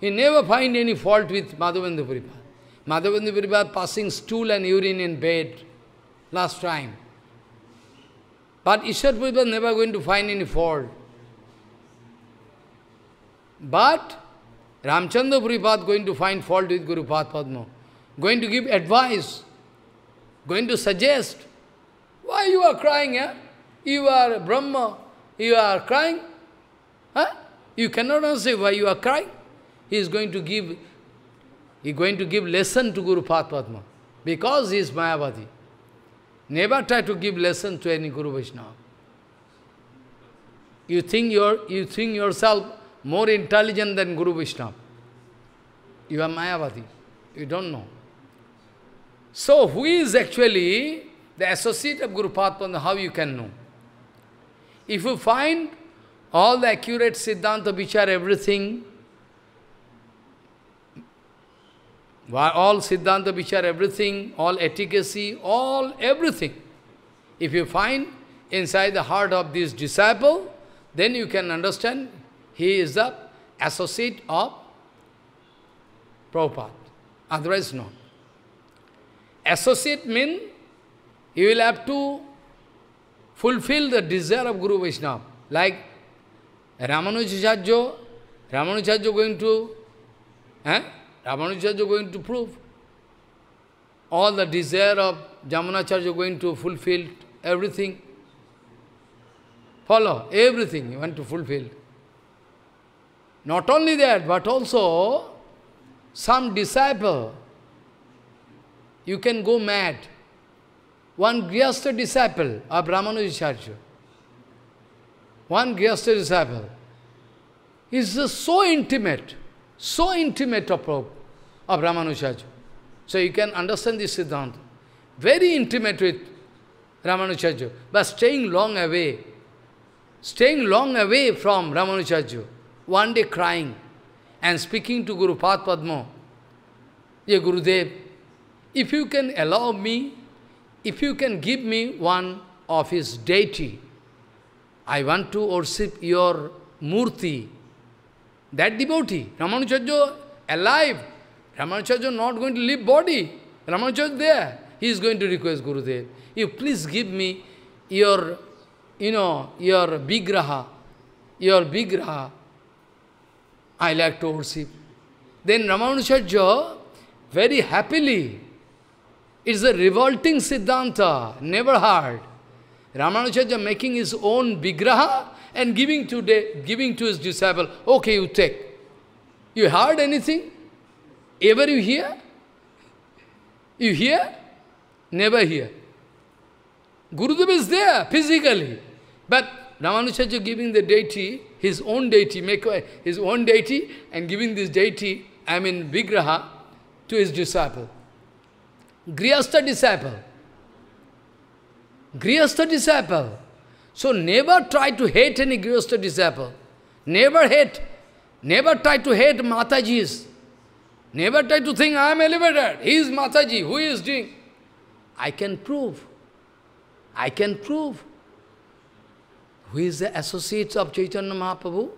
he never find any fault with Madhavendra Puripat. Madhavendra Puripat passing stool and urine in bed last time. But Ishar Puripat never going to find any fault. But Ramchandra Puripad going to find fault with Guru Padma, going to give advice, going to suggest, why you are crying, eh? You are Brahma, you are crying, huh? You cannot answer why you are crying. He is going to give, he is going to give lesson to Guru Padma, because he is Mayavadi. Never try to give lesson to any Guru Vishnu. You think your you think yourself more intelligent than Guru Vishnu, You are Mayavadi. You don't know. So who is actually the associate of Guru Padma, how you can know? If you find all the accurate Siddhanta, Vichar, everything, all Siddhanta, Vichar, everything, all etiquette, all everything, if you find inside the heart of this disciple, then you can understand he is the associate of Prabhupada, otherwise Associate means you will have to fulfill the desire of Guru Vaishnava. Like Ramanujacharya, Ramanujacharya going to, eh? Ramanujacharya going to prove. All the desire of Jamunacharya going to fulfill everything. Follow everything you want to fulfill. Not only that, but also some disciple, you can go mad. One Grihastha disciple of Ramanujacharya, one Grihastha disciple, is so intimate, so intimate of, of Ramanujacharya. So you can understand this Siddhanta. Very intimate with Ramanujacharya, but staying long away, staying long away from Ramanujacharya one day crying and speaking to Guru Pad Padma, Ye Gurudev, if you can allow me, if you can give me one of his deity, I want to worship your Murti. That devotee, Ramanujaja alive, Ramanujaja not going to leave body, Ramanujaja there, he is going to request Gurudev, you please give me your, you know, your Vigraha, your Vigraha, I like to worship. Then Ramanujaja very happily, it's a revolting Siddhanta, never heard. Ramanujaja making his own vigraha and giving to, de, giving to his disciple, okay, you take. You heard anything? Ever you hear? You hear? Never hear. Gurudev is there physically, but Ramanujaja giving the deity, his own deity, make his own deity, and giving this deity, I mean Vigraha, to his disciple. Grihastha disciple. Grihastha disciple. So never try to hate any Grihastha disciple. Never hate. Never try to hate Matajis. Never try to think, I am elevated. He is Mataji. Who is doing? I can prove. I can prove. who is the associates of Chaitanya Mahaprabhu?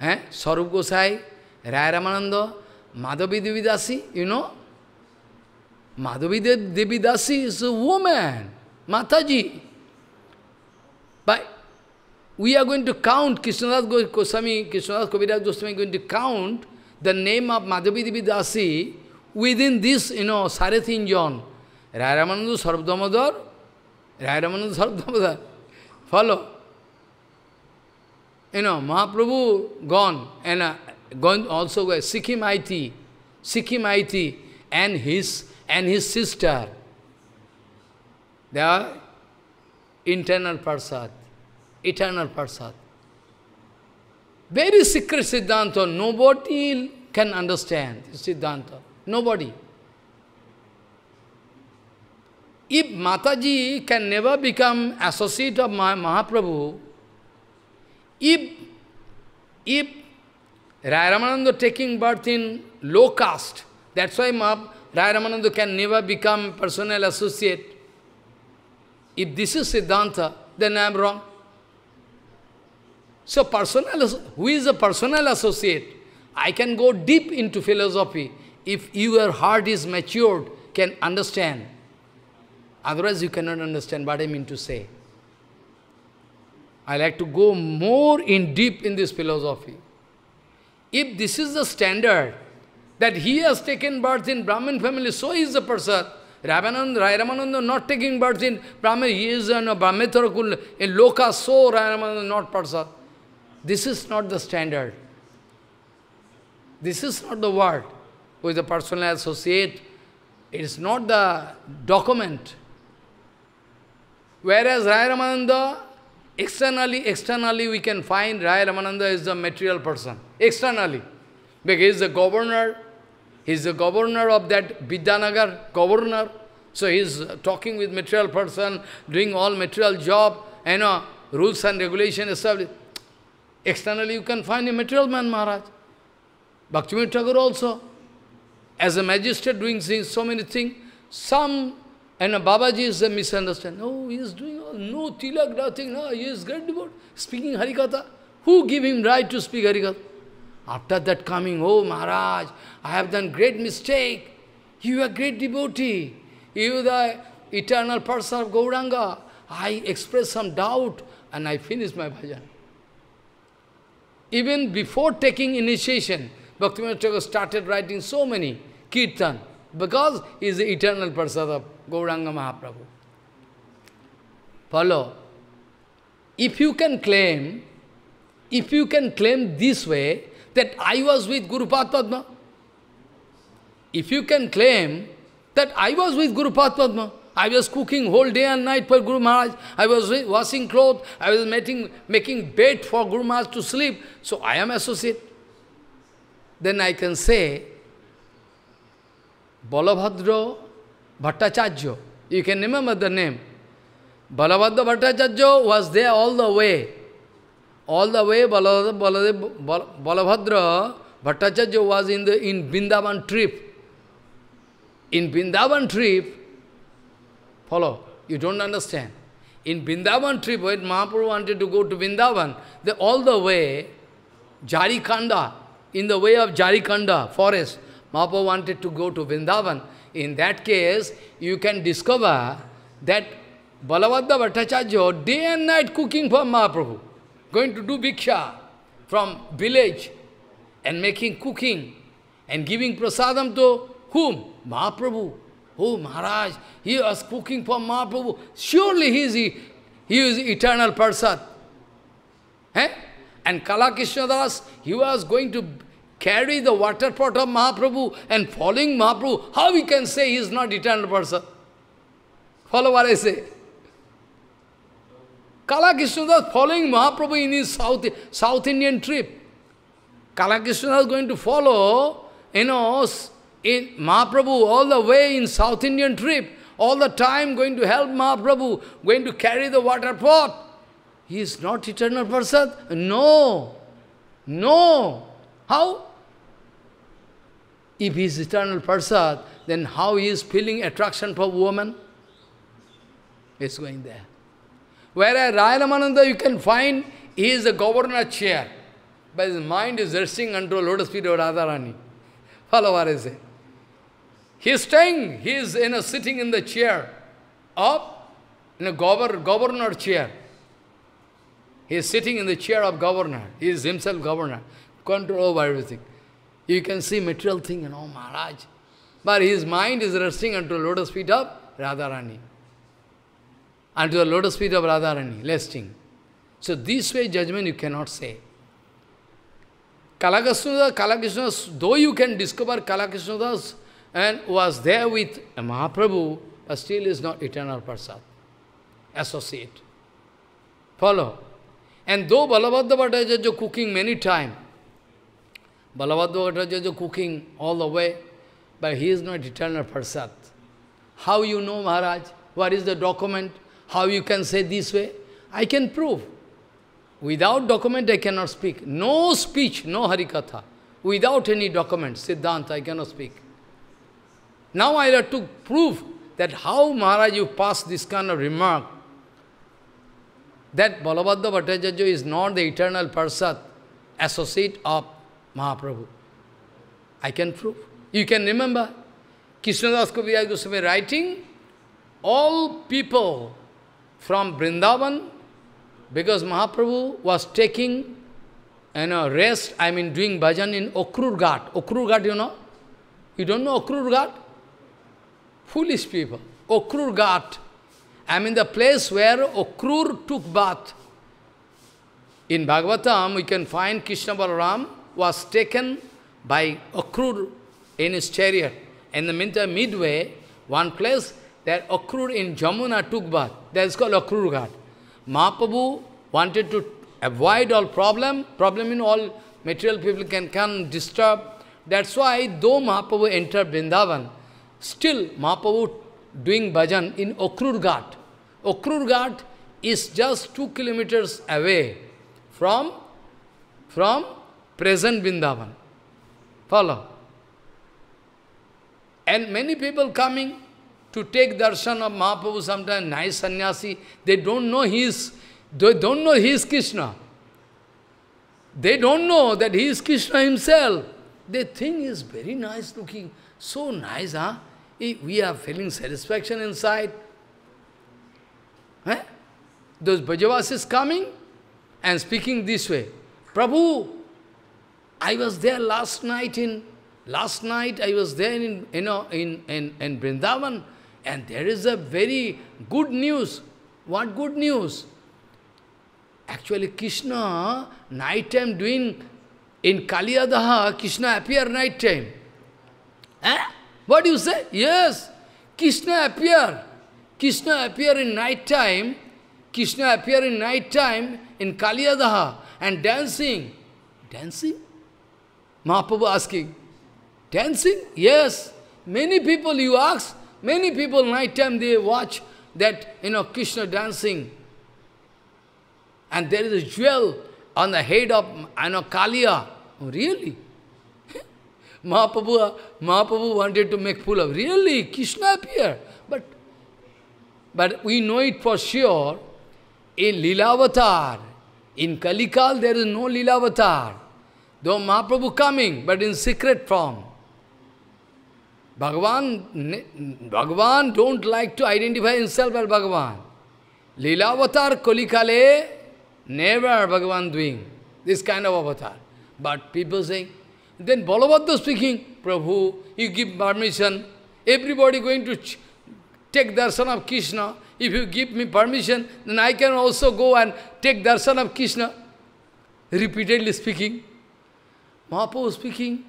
Eh? Sarup Gosai, Rai Ramananda, Madhavi Devidasi, you know? Madhavi Devidasi is a woman, Mataji. But we are going to count, Krishnadas Goswami, Krishnadas Kaviraj Goswami is going to count the name of Madhavi Devidasi within this, you know, Sarathin John. Rai Ramananda Sarvdhamadar, Rai Ramananda Sarvdhamadar. Follow? you know, Mahaprabhu gone, and uh, gone also uh, Sikkim IT, Sikkim IT, and his, and his sister. They are internal prasad, eternal prasad. Very secret Siddhanta, nobody can understand Siddhanta, nobody. If Mataji can never become associate of Mahaprabhu, if, if Rai Ramananda taking birth in low caste, that's why Mahab, Rai Ramananda can never become personal associate. If this is Siddhanta, then I am wrong. So personal, who is a personal associate? I can go deep into philosophy if your heart is matured, can understand. Otherwise you cannot understand what I mean to say. I like to go more in deep in this philosophy. If this is the standard, that he has taken birth in Brahmin family, so is the person. Rai Ramananda not taking birth in Brahmin, he is a Brahmitharakul, in Loka, so Ramananda not person. This is not the standard. This is not the word with the personal associate. It is not the document. Whereas Rai Ramananda, Externally, externally we can find Raya Ramananda is the material person. Externally. Because he is the governor. He is the governor of that Vidyanagar, governor. So he is talking with material person, doing all material job, you know, rules and regulation established. Externally you can find a material man, Maharaj. Bhaktivinoda Tagore also. As a magistrate doing things, so many things, some and Babaji is a misunderstanding. No, he is doing all, no tilak, nothing, no, he is great devotee, speaking Harikatha. Who give him right to speak Harikatha? After that coming, oh Maharaj, I have done great mistake. You are great devotee. You the eternal person of Gauranga. I express some doubt and I finish my bhajan. Even before taking initiation, Bhaktivinoda Thakur started writing so many kirtan because he is the eternal Prasad of Gauranga Mahaprabhu. Follow? If you can claim, if you can claim this way, that I was with Guru Padma, if you can claim that I was with Guru Padma, I was cooking whole day and night for Guru Maharaj, I was washing clothes, I was making, making bed for Guru Maharaj to sleep, so I am associate. Then I can say Balabhadra Bhattacharya. You can remember the name. Balabhadra Bhattacharya was there all the way. All the way Balabhadra Bhattacharya was in the in Bindavan trip. In Bindavan trip, follow, you don't understand. In Bindavan trip, when Mahaprabhu wanted to go to Bindavan, all the way, Jarikanda, in the way of Jarikanda forest, Mahaprabhu wanted to go to Vrindavan. In that case, you can discover that Balavadda Bhattacharya day and night cooking for Mahaprabhu, going to do bhiksha from village and making cooking and giving prasadam to whom? Mahaprabhu. who oh, Maharaj, he was cooking for Mahaprabhu. Surely he is, he, is eternal prasad. Eh? And Kala he was going to carry the water pot of Mahaprabhu and following Mahaprabhu, how we can say he is not eternal person? Follow what I say. Kala is following Mahaprabhu in his South, South Indian trip. Kala is going to follow, you know, in Mahaprabhu all the way in South Indian trip, all the time going to help Mahaprabhu, going to carry the water pot. He is not eternal person. No. No. How? If he is eternal Prasad, then how he is feeling attraction for woman? is going there. Whereas Raya Ramananda, you can find he is a governor chair, but his mind is resting under lotus feet of Radharani. Follow what I say. He is staying, he is in a sitting in the chair of you know, governor, governor chair. He is sitting in the chair of governor. He is himself governor control over everything. You can see material thing, you know, Maharaj. But his mind is resting unto the lotus feet of Radharani. Unto the lotus feet of Radharani, resting. So this way judgment you cannot say. Kalakasnuda, Kalakishnadas, though you can discover Kalakishnadas and was there with Mahaprabhu, but still is not eternal Prasad. Associate. Follow. And though Balabhadda Bhattacharya cooking many time, Balabhadvagaraj is cooking all the way, but he is not eternal Prasad. How you know, Maharaj? What is the document? How you can say this way? I can prove. Without document, I cannot speak. No speech, no Harikatha. Without any document, Siddhanta, I cannot speak. Now I have to prove that how Maharaj you pass this kind of remark, that Balabhadra Bhattacharya is not the eternal Parsat, associate of Mahaprabhu. I can prove. You can remember, Krishnadas Kaviraj Goswami writing, all people from Brindavan, because Mahaprabhu was taking you know, rest, I mean doing bhajan in Okrur Ghat. Okrur Ghat, you know? You don't know Okrur Ghat? Foolish people. Okrur Ghat. I mean the place where Okrur took bath. In Bhagavatam, we can find Krishna Balaram was taken by Akrur in his chariot. In the meantime, midway, one place, there Akrur in Jamuna took bath. That is called Akrur Ghat. Mahaprabhu wanted to avoid all problem. Problem in all material people can come disturb. That's why though Mahaprabhu entered Vrindavan, still Mahaprabhu doing bhajan in Okrur Ghat. Okrur Ghat is just two kilometers away from, from present Vrindavan. Follow. And many people coming to take darshan of Mahaprabhu, sometimes nice sannyasi, they don't know he is, they don't know he is Krishna. They don't know that he is Krishna himself. They think he is very nice looking, so nice, huh? We are feeling satisfaction inside. Eh? Those Bhajavas is coming and speaking this way, Prabhu, I was there last night in, last night I was there in, you know, in, in, in Vrindavan, and there is a very good news. What good news? Actually, Krishna, night time doing, in Kaliyadaha, Krishna appear night time. Eh? What do you say? Yes, Krishna appear. Krishna appear in night time. Krishna appear in night time in Kaliyadaha and dancing. Dancing? Mahaprabhu asking, dancing? Yes. Many people you ask, many people night time they watch that, you know, Krishna dancing. And there is a jewel on the head of, you know, Kaliya. Oh, really? Mahaprabhu, Mahaprabhu wanted to make fool of, really, Krishna appeared. But, but we know it for sure, in Lilavatar, in Kalikal there is no Lilavatar. Though Mahaprabhu coming, but in secret form. Bhagavan, Bhagavan don't like to identify himself as Bhagavan. Leelavatar Kolikale, never Bhagavan doing this kind of avatar. But people saying, then Balabhadra speaking, Prabhu, you give permission, everybody going to take darshan of Krishna. If you give me permission, then I can also go and take darshan of Krishna. Repeatedly speaking. Mahaprabhu speaking,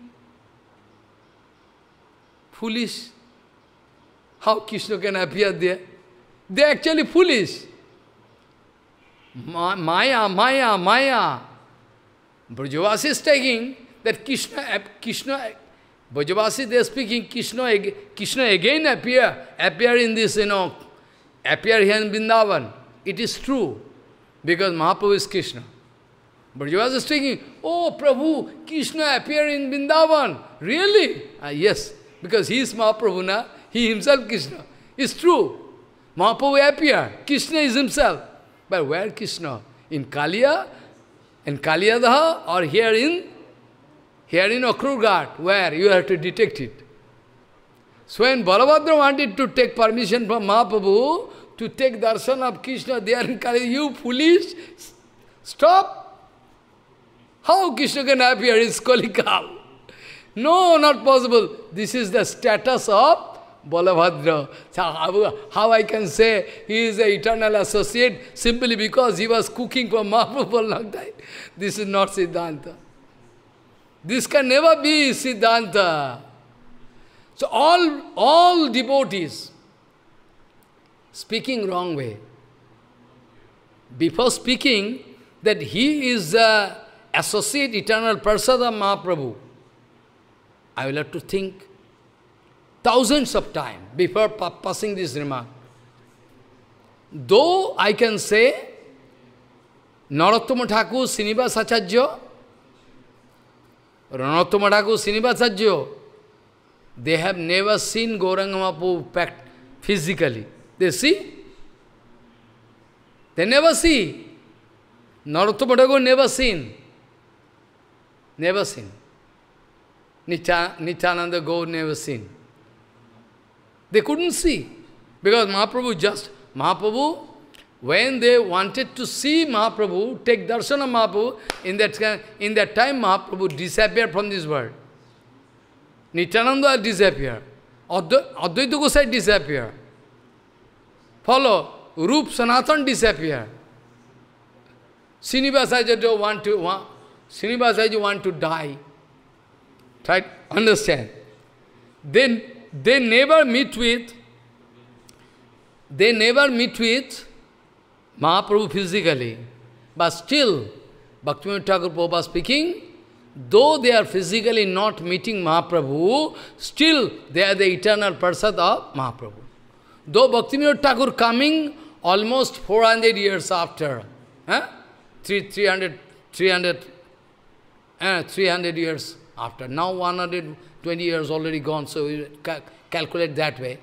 foolish. How Krishna can appear there? They are actually foolish. Ma maya, Maya, Maya. Brajavasi is taking that Krishna, Krishna, Brajavasi they are speaking, Krishna, Krishna again appear, appear in this, you know, appear here in Vrindavan. It is true, because Mahaprabhu is Krishna. But you was thinking, oh Prabhu, Krishna appear in Vrindavan. Really? Ah, yes, because he is Mahaprabhu na, he himself Krishna. It's true. Mahaprabhu appear, Krishna is himself. But where Krishna? In Kaliya? In Kaliyadaha or here in here in Akrurghat, where you have to detect it. So when Balabhadra wanted to take permission from Mahaprabhu to take darshan of Krishna there in Kaliya, you foolish, stop! How Krishna can appear? It's Kolikal. No, not possible. This is the status of Balabhadra. So how, how I can say he is an eternal associate simply because he was cooking for Mahaprabhu for long time? This is not Siddhanta. This can never be Siddhanta. So all, all devotees speaking wrong way. Before speaking that he is uh, associate eternal Prasada Mahaprabhu, I will have to think thousands of times before pa passing this remark. Though I can say, Narottama Thakur Srinivas Ranottama Thakur Srinivas they have never seen Gaurangamapu packed physically. They see? They never see. Narottama Thakur never seen never seen. Nitya, Nityananda Gaur never seen. They couldn't see. Because Mahaprabhu just, Mahaprabhu, when they wanted to see Mahaprabhu, take darshan of Mahaprabhu, in that, in that time Mahaprabhu disappeared from this world. Nityananda disappeared. Advaita Gosai disappeared. Follow, Rup Sanatan disappeared. Srinivasacharya want to, want, Srinivasaju want to die. Try to understand. Then they never meet with, they never meet with Mahaprabhu physically. But still, Bhaktivinoda Thakur Prabhupada speaking, though they are physically not meeting Mahaprabhu, still they are the eternal Parsad of Mahaprabhu. Though Bhaktivinoda Thakur coming almost 400 years after, eh? 300, 300 uh, eh, 300 years after. Now 120 years already gone, so we ca calculate that way.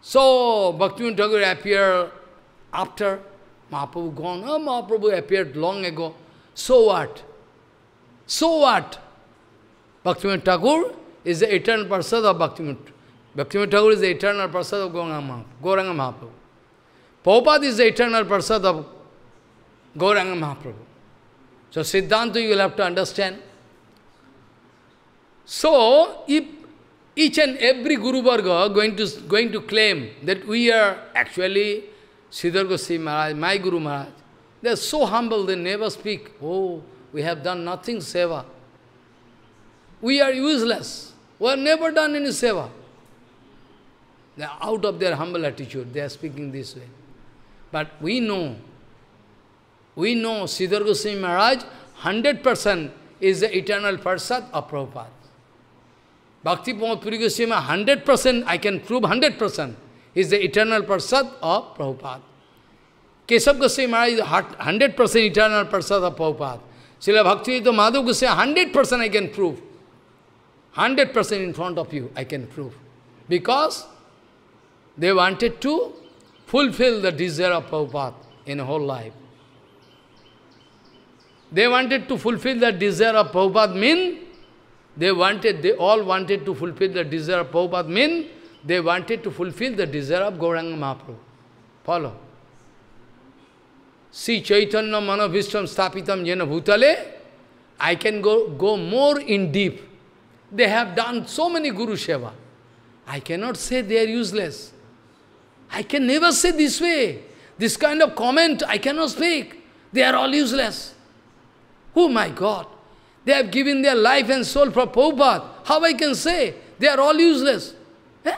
So Bhaktivinoda Thakur appeared after Mahaprabhu gone. Oh, Mahaprabhu appeared long ago. So what? So what? Bhaktivinoda Thakur is the eternal person of Bhaktivinoda. Bhaktivinoda Thakur is the eternal person of Gauranga Mahaprabhu. Prabhupada is the eternal person of Gauranga Mahaprabhu. So Siddhanta you will have to understand. So if each and every Guru Varga going to, going to claim that we are actually Siddhar Goswami Maharaj, my Guru Maharaj, they are so humble, they never speak, oh, we have done nothing seva. We are useless. We have never done any seva. They are out of their humble attitude, they are speaking this way. But we know we know Siddhar Goswami Maharaj 100% is the eternal Parsad of Prabhupada. Bhakti Pramod Puri Goswami 100%, I can prove 100%, is the eternal Parsad of Prabhupada. Kesab Goswami Maharaj is 100% eternal Parsad of Prabhupada. Srila Bhaktivedanta Madhu Goswami 100% I can prove. 100% in front of you I can prove. Because they wanted to fulfill the desire of Prabhupada in whole life. They wanted to fulfill the desire of Prabhupada mean, they wanted, they all wanted to fulfill the desire of Prabhupada mean, they wanted to fulfill the desire of Gauranga Mahaprabhu. Follow. See Chaitanya Manavishtam Stapitam Jena Bhutale, I can go, go more in deep. They have done so many Guru Seva. I cannot say they are useless. I can never say this way. This kind of comment I cannot speak. They are all useless. Oh my God! They have given their life and soul for Prabhupada. How I can say? They are all useless. Eh?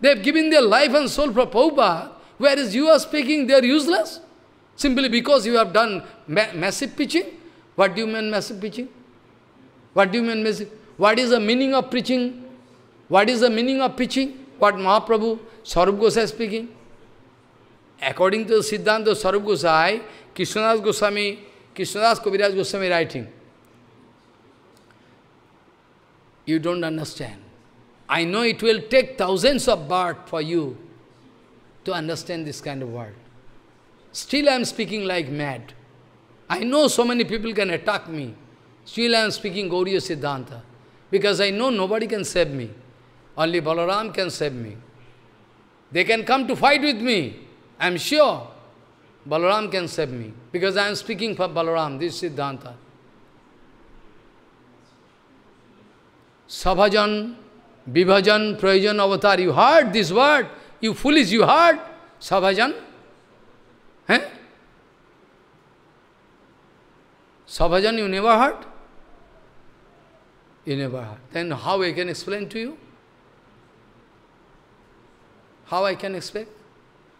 They have given their life and soul for Prabhupada, whereas you are speaking they are useless? Simply because you have done ma massive preaching? What do you mean massive preaching? What do you mean massive? What is the meaning of preaching? What is the meaning of preaching? What Mahaprabhu, Sarup Gosai speaking? According to the Siddhanta of Sarup Gosai, Goswami Krishnadas Kaviraj Goswami writing. You don't understand. I know it will take thousands of births for you to understand this kind of word. Still I am speaking like mad. I know so many people can attack me. Still I am speaking Gauriya Siddhanta. Because I know nobody can save me. Only Balaram can save me. They can come to fight with me. I am sure. Balaram can save me, because I am speaking for Balaram, this Siddhanta. Savajan, Vibhajan, Prayajan, Avatar, you heard this word, you foolish, you heard Savajan. Eh? Savajan, you never heard? You never heard. Then how I can explain to you? How I can explain?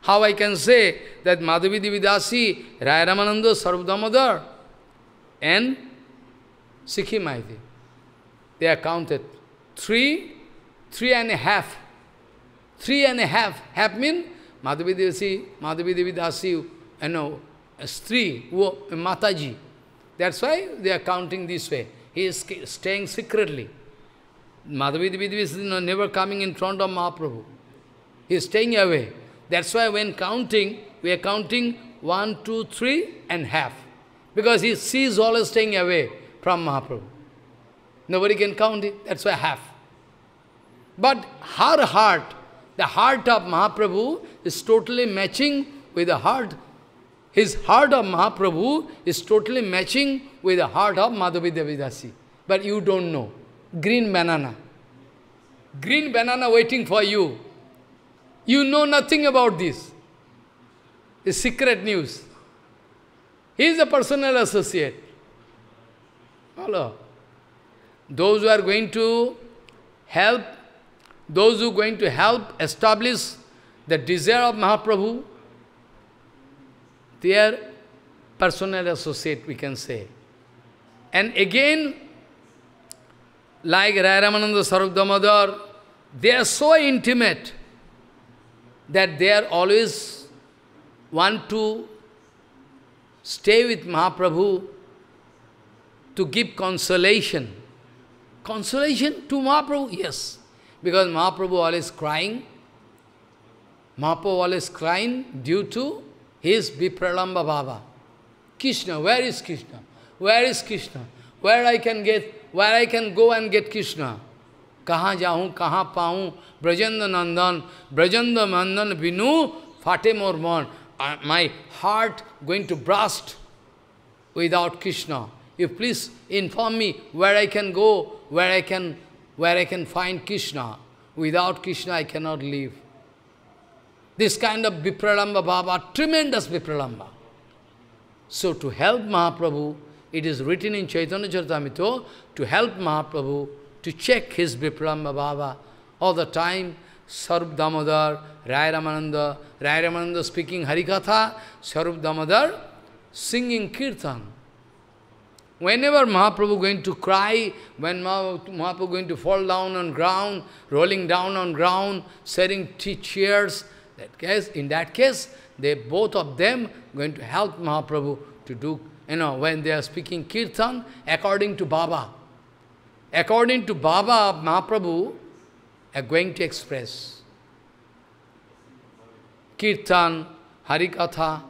How I can say that Madhavi Vidasi, Raya Ramananda, Sarvdhamadar, and Sikhi Maiti. They are counted. Three, three and a half. Three and a half. Half mean Madhavi Devasi, Madhavi Devidasi, you know, Stri, Mataji. That's why they are counting this way. He is staying secretly. Madhavi Vidasi is never coming in front of Mahaprabhu. He is staying away. That's why when counting, we are counting one, two, three, and half. Because he, she is always staying away from Mahaprabhu. Nobody can count it, that's why half. But her heart, the heart of Mahaprabhu is totally matching with the heart. His heart of Mahaprabhu is totally matching with the heart of Madhavi Devidasi. But you don't know. Green banana. Green banana waiting for you. You know nothing about this. It's secret news. He is a personal associate. Follow. Those who are going to help, those who are going to help establish the desire of Mahaprabhu, they are personal associate, we can say. And again, like Rai Ramananda Sarvadamadar, they are so intimate that they are always want to stay with Mahaprabhu to give consolation. Consolation to Mahaprabhu? Yes. Because Mahaprabhu always crying. Mahaprabhu always crying due to his Vipralamba Baba. Krishna, where is Krishna? Where is Krishna? Where I can get, where I can go and get Krishna? कहाँ जाऊँ कहाँ पाऊँ ब्रजंद नंदन ब्रजंद नंदन बिनु फाटे मोर मन my heart going to burst without Krishna you please inform me where I can go where I can where I can find Krishna without Krishna I can not live this kind of विप्रलम्ब बाबा ट्रिमेंडस विप्रलम्ब so to help Mahaprabhu it is written in Chaitanya चरता to help Mahaprabhu to check his Viplamba Baba all the time. Sarup Damodar, Rai Ramananda, Rai Ramananda speaking Harikatha, Sarup Damodar singing Kirtan. Whenever Mahaprabhu going to cry, when Mahaprabhu going to fall down on ground, rolling down on ground, setting tears, that case, in that case, they both of them going to help Mahaprabhu to do, you know, when they are speaking kirtan according to Baba according to Baba, Mahaprabhu are going to express. Kirtan, Harikatha.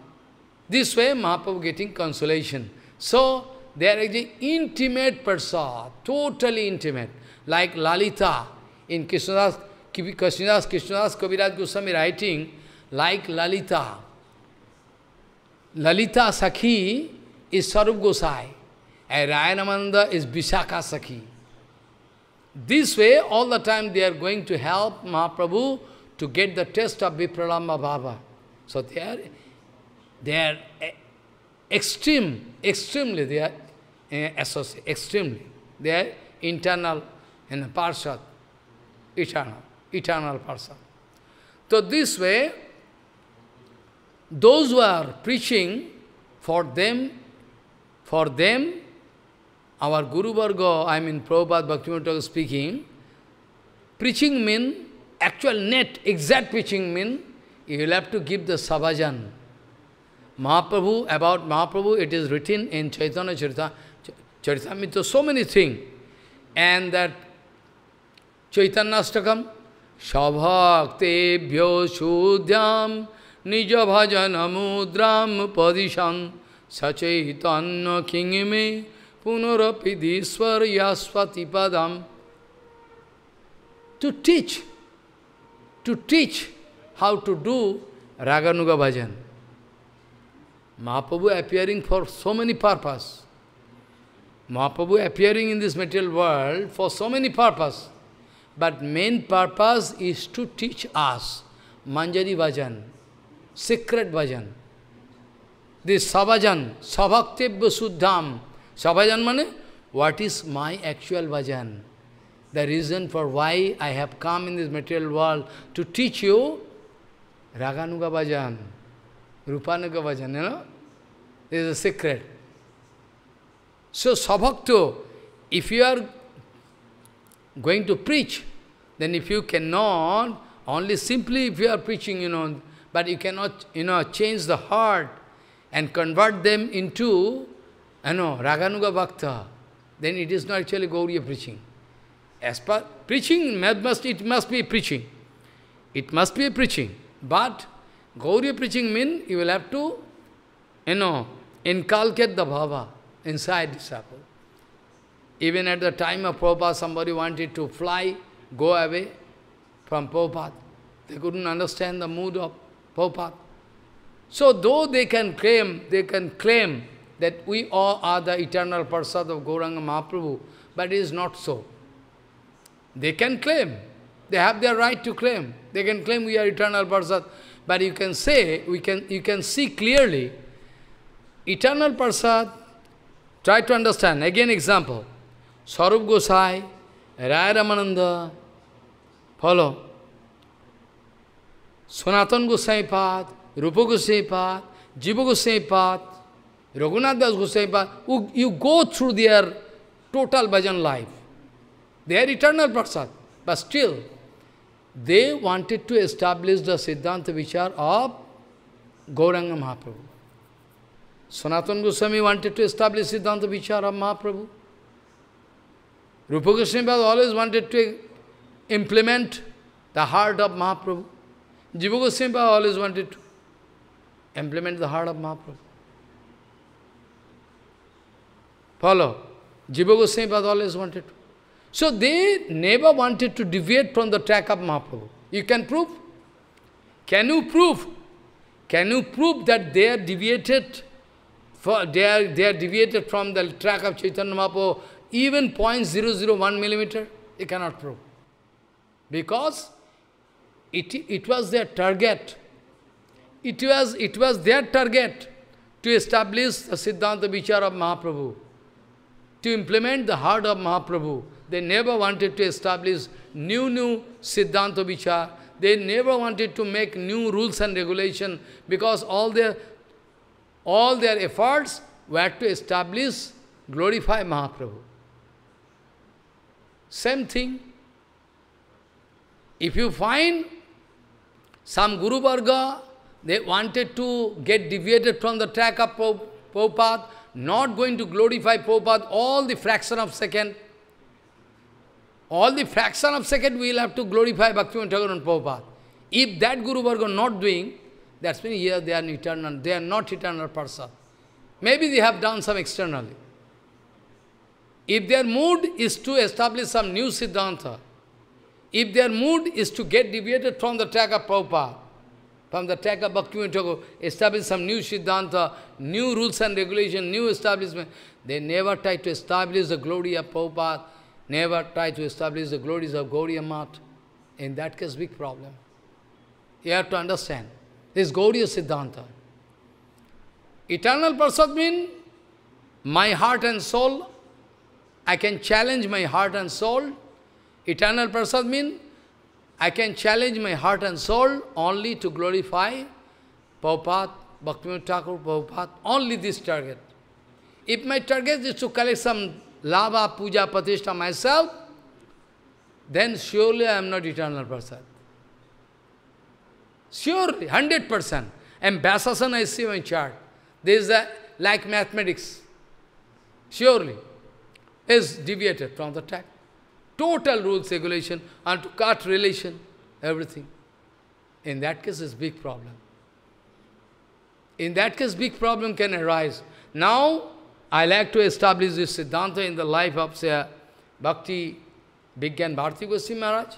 This way Mahaprabhu getting consolation. So, there is an intimate person, totally intimate. Like Lalita, in Krishnadas, Krishnadas, Krishnadas Kaviraj Goswami writing, like Lalita. Lalita Sakhi is Sarup Gosai, and Rayanamanda is Vishaka Sakhi. This way, all the time they are going to help Mahaprabhu to get the taste of Vipralamba Baba. So they are, they are eh, extreme, extremely, they are uh, extremely. They are internal and partial, eternal, eternal partial. So this way, those who are preaching, for them, for them, our Guru Varga, I mean Prabhupada Bhaktivinoda speaking, preaching mean, actual net, exact preaching mean, you will have to give the Savajan. Mahaprabhu, about Mahaprabhu, it is written in Chaitanya Charita, means so many things. And that Chaitanyastakam, Shabhaktebhyo Shudhyam, Nija Bhajana Mudram Padisham, Sachaitanya Kingime, punarapidishwaryasvatipadam to teach, to teach how to do Raganuga bhajan. Mahaprabhu appearing for so many purposes. Mahaprabhu appearing in this material world for so many purpose. But main purpose is to teach us Manjari Bhajan, secret Bhajan. This Sabajan Savaktivya Suddham, Sabhajan means what is my actual bhajan? The reason for why I have come in this material world to teach you Raganuga bhajan, Rupanuga bhajan, you know? This is a secret. So, Sabhakto, if you are going to preach, then if you cannot, only simply if you are preaching, you know, but you cannot, you know, change the heart and convert them into I know, Raganuga Bhakta, then it is not actually Gauriya preaching. As per preaching, must, it must be preaching. It must be preaching. But Gauriya preaching means you will have to, you know, inculcate the bhava inside disciple. Even at the time of Prabhupada, somebody wanted to fly, go away from Prabhupada. They couldn't understand the mood of Prabhupada. So though they can claim, they can claim that we all are the eternal Parsad of Gauranga Mahaprabhu, but it is not so. They can claim, they have their right to claim, they can claim we are eternal Parsad, but you can say, we can, you can see clearly, eternal Parsad, try to understand, again example, Sarup Gosai, Raya Ramananda, follow, Sanatan Gosai Path, Rupa Gosai Path, Jiva Gosai Path, Raghunath Das Goswami, who you go through their total bhajan life, They are eternal prasad, but still, they wanted to establish the Siddhanta Vichar of Gauranga Mahaprabhu. Sanatana Goswami wanted to establish Siddhanta Vichar of Mahaprabhu. Rupa Goswami always wanted to implement the heart of Mahaprabhu. Jiva Goswami always wanted to implement the heart of Mahaprabhu. Follow? Jiva Goswami always wanted to. So they never wanted to deviate from the track of Mahaprabhu. You can prove? Can you prove? Can you prove that they are deviated? For, they, are, they are deviated from the track of Chaitanya Mahaprabhu even 0.001 millimeter? You cannot prove. Because it, it was their target. It was, it was their target to establish the Siddhanta Vichara of Mahaprabhu to implement the heart of Mahaprabhu. They never wanted to establish new, new Siddhanta Vichar. They never wanted to make new rules and regulation because all their, all their efforts were to establish, glorify Mahaprabhu. Same thing. If you find some Guru Varga, they wanted to get deviated from the track of Prabhupada, not going to glorify Prabhupada all the fraction of second. All the fraction of second we will have to glorify and Thakur and Prabhupada. If that Guru Varga not doing, that's many here they are eternal, they are not eternal person. Maybe they have done some externally. If their mood is to establish some new Siddhanta, if their mood is to get deviated from the track of Prabhupada, from the attack of Bhaktivinoda Thakur, establish some new Siddhanta, new rules and regulation, new establishment. They never try to establish the glory of Prabhupada, never try to establish the glories of Gauri Amat. In that case, big problem. You have to understand. This Gauriya Siddhanta. Eternal Prasad means my heart and soul. I can challenge my heart and soul. Eternal Prasad means I can challenge my heart and soul only to glorify Prabhupada, Bhaktivinoda Thakur, Prabhupada, only this target. If my target is to collect some lava, puja, patishta myself, then surely I am not eternal person. Surely, 100%. And Basasana I see my chart. This is a, like mathematics. Surely is deviated from the track. Total rules, regulation, and to cut relation, everything. In that case, it's big problem. In that case, big problem can arise. Now, I like to establish this Siddhanta in the life of, say, Bhakti Vigyan Bharati Goswami Maharaj.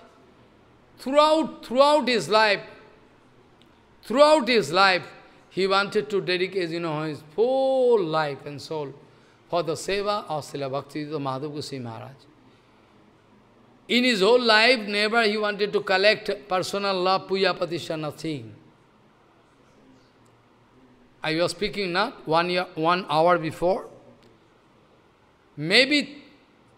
Throughout, throughout his life, throughout his life, he wanted to dedicate, you know, his whole life and soul for the seva of Srila Bhakti Madhav Goswami Maharaj. In his whole life, never he wanted to collect personal love, puja, patisha, nothing. I was speaking not one, year, one hour before. Maybe,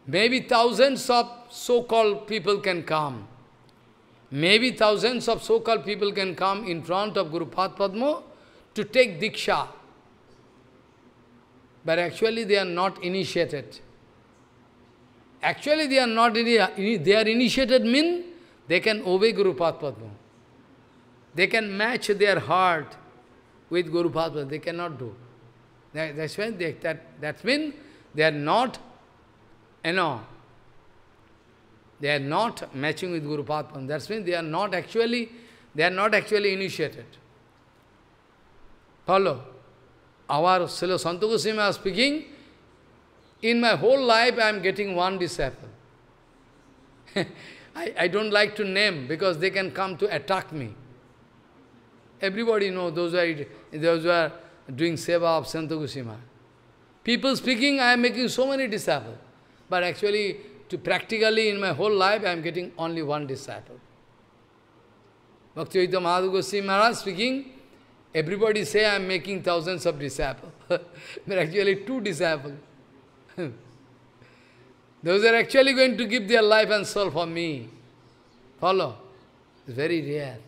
maybe thousands of so-called people can come. Maybe thousands of so-called people can come in front of Guru Padma to take Diksha. But actually they are not initiated. Actually, they are not, they are initiated mean they can obey Guru Padma. They can match their heart with Guru Padma. They cannot do. that's when they, that, that means they are not, you know, they are not matching with Guru Padma. That means they are not actually, they are not actually initiated. Follow. Our Srila Santu Goswami speaking, in my whole life, I am getting one disciple. I, I don't like to name because they can come to attack me. Everybody knows those who are, those who are doing seva of Santa People speaking, I am making so many disciples. But actually, to practically in my whole life, I am getting only one disciple. Bhaktivedanta Madhu Goswami Maharaj speaking, everybody say I am making thousands of disciples. but actually, two disciples. Those are actually going to give their life and soul for me. Follow? It's very rare.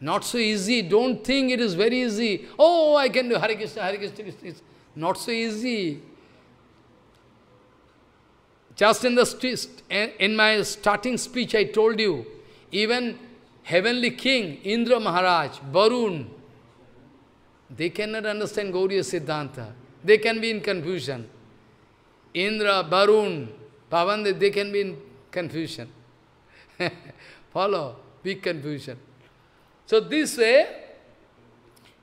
Not so easy. Don't think it is very easy. Oh, I can do Hare Krishna, Hare Krishna, Krishna. It's not so easy. Just in, the in my starting speech, I told you, even heavenly king, Indra Maharaj, Varun, they cannot understand Gauriya Siddhanta. They can be in confusion. Indra, Barun, Pavan, they can be in confusion. Follow, big confusion. So this way,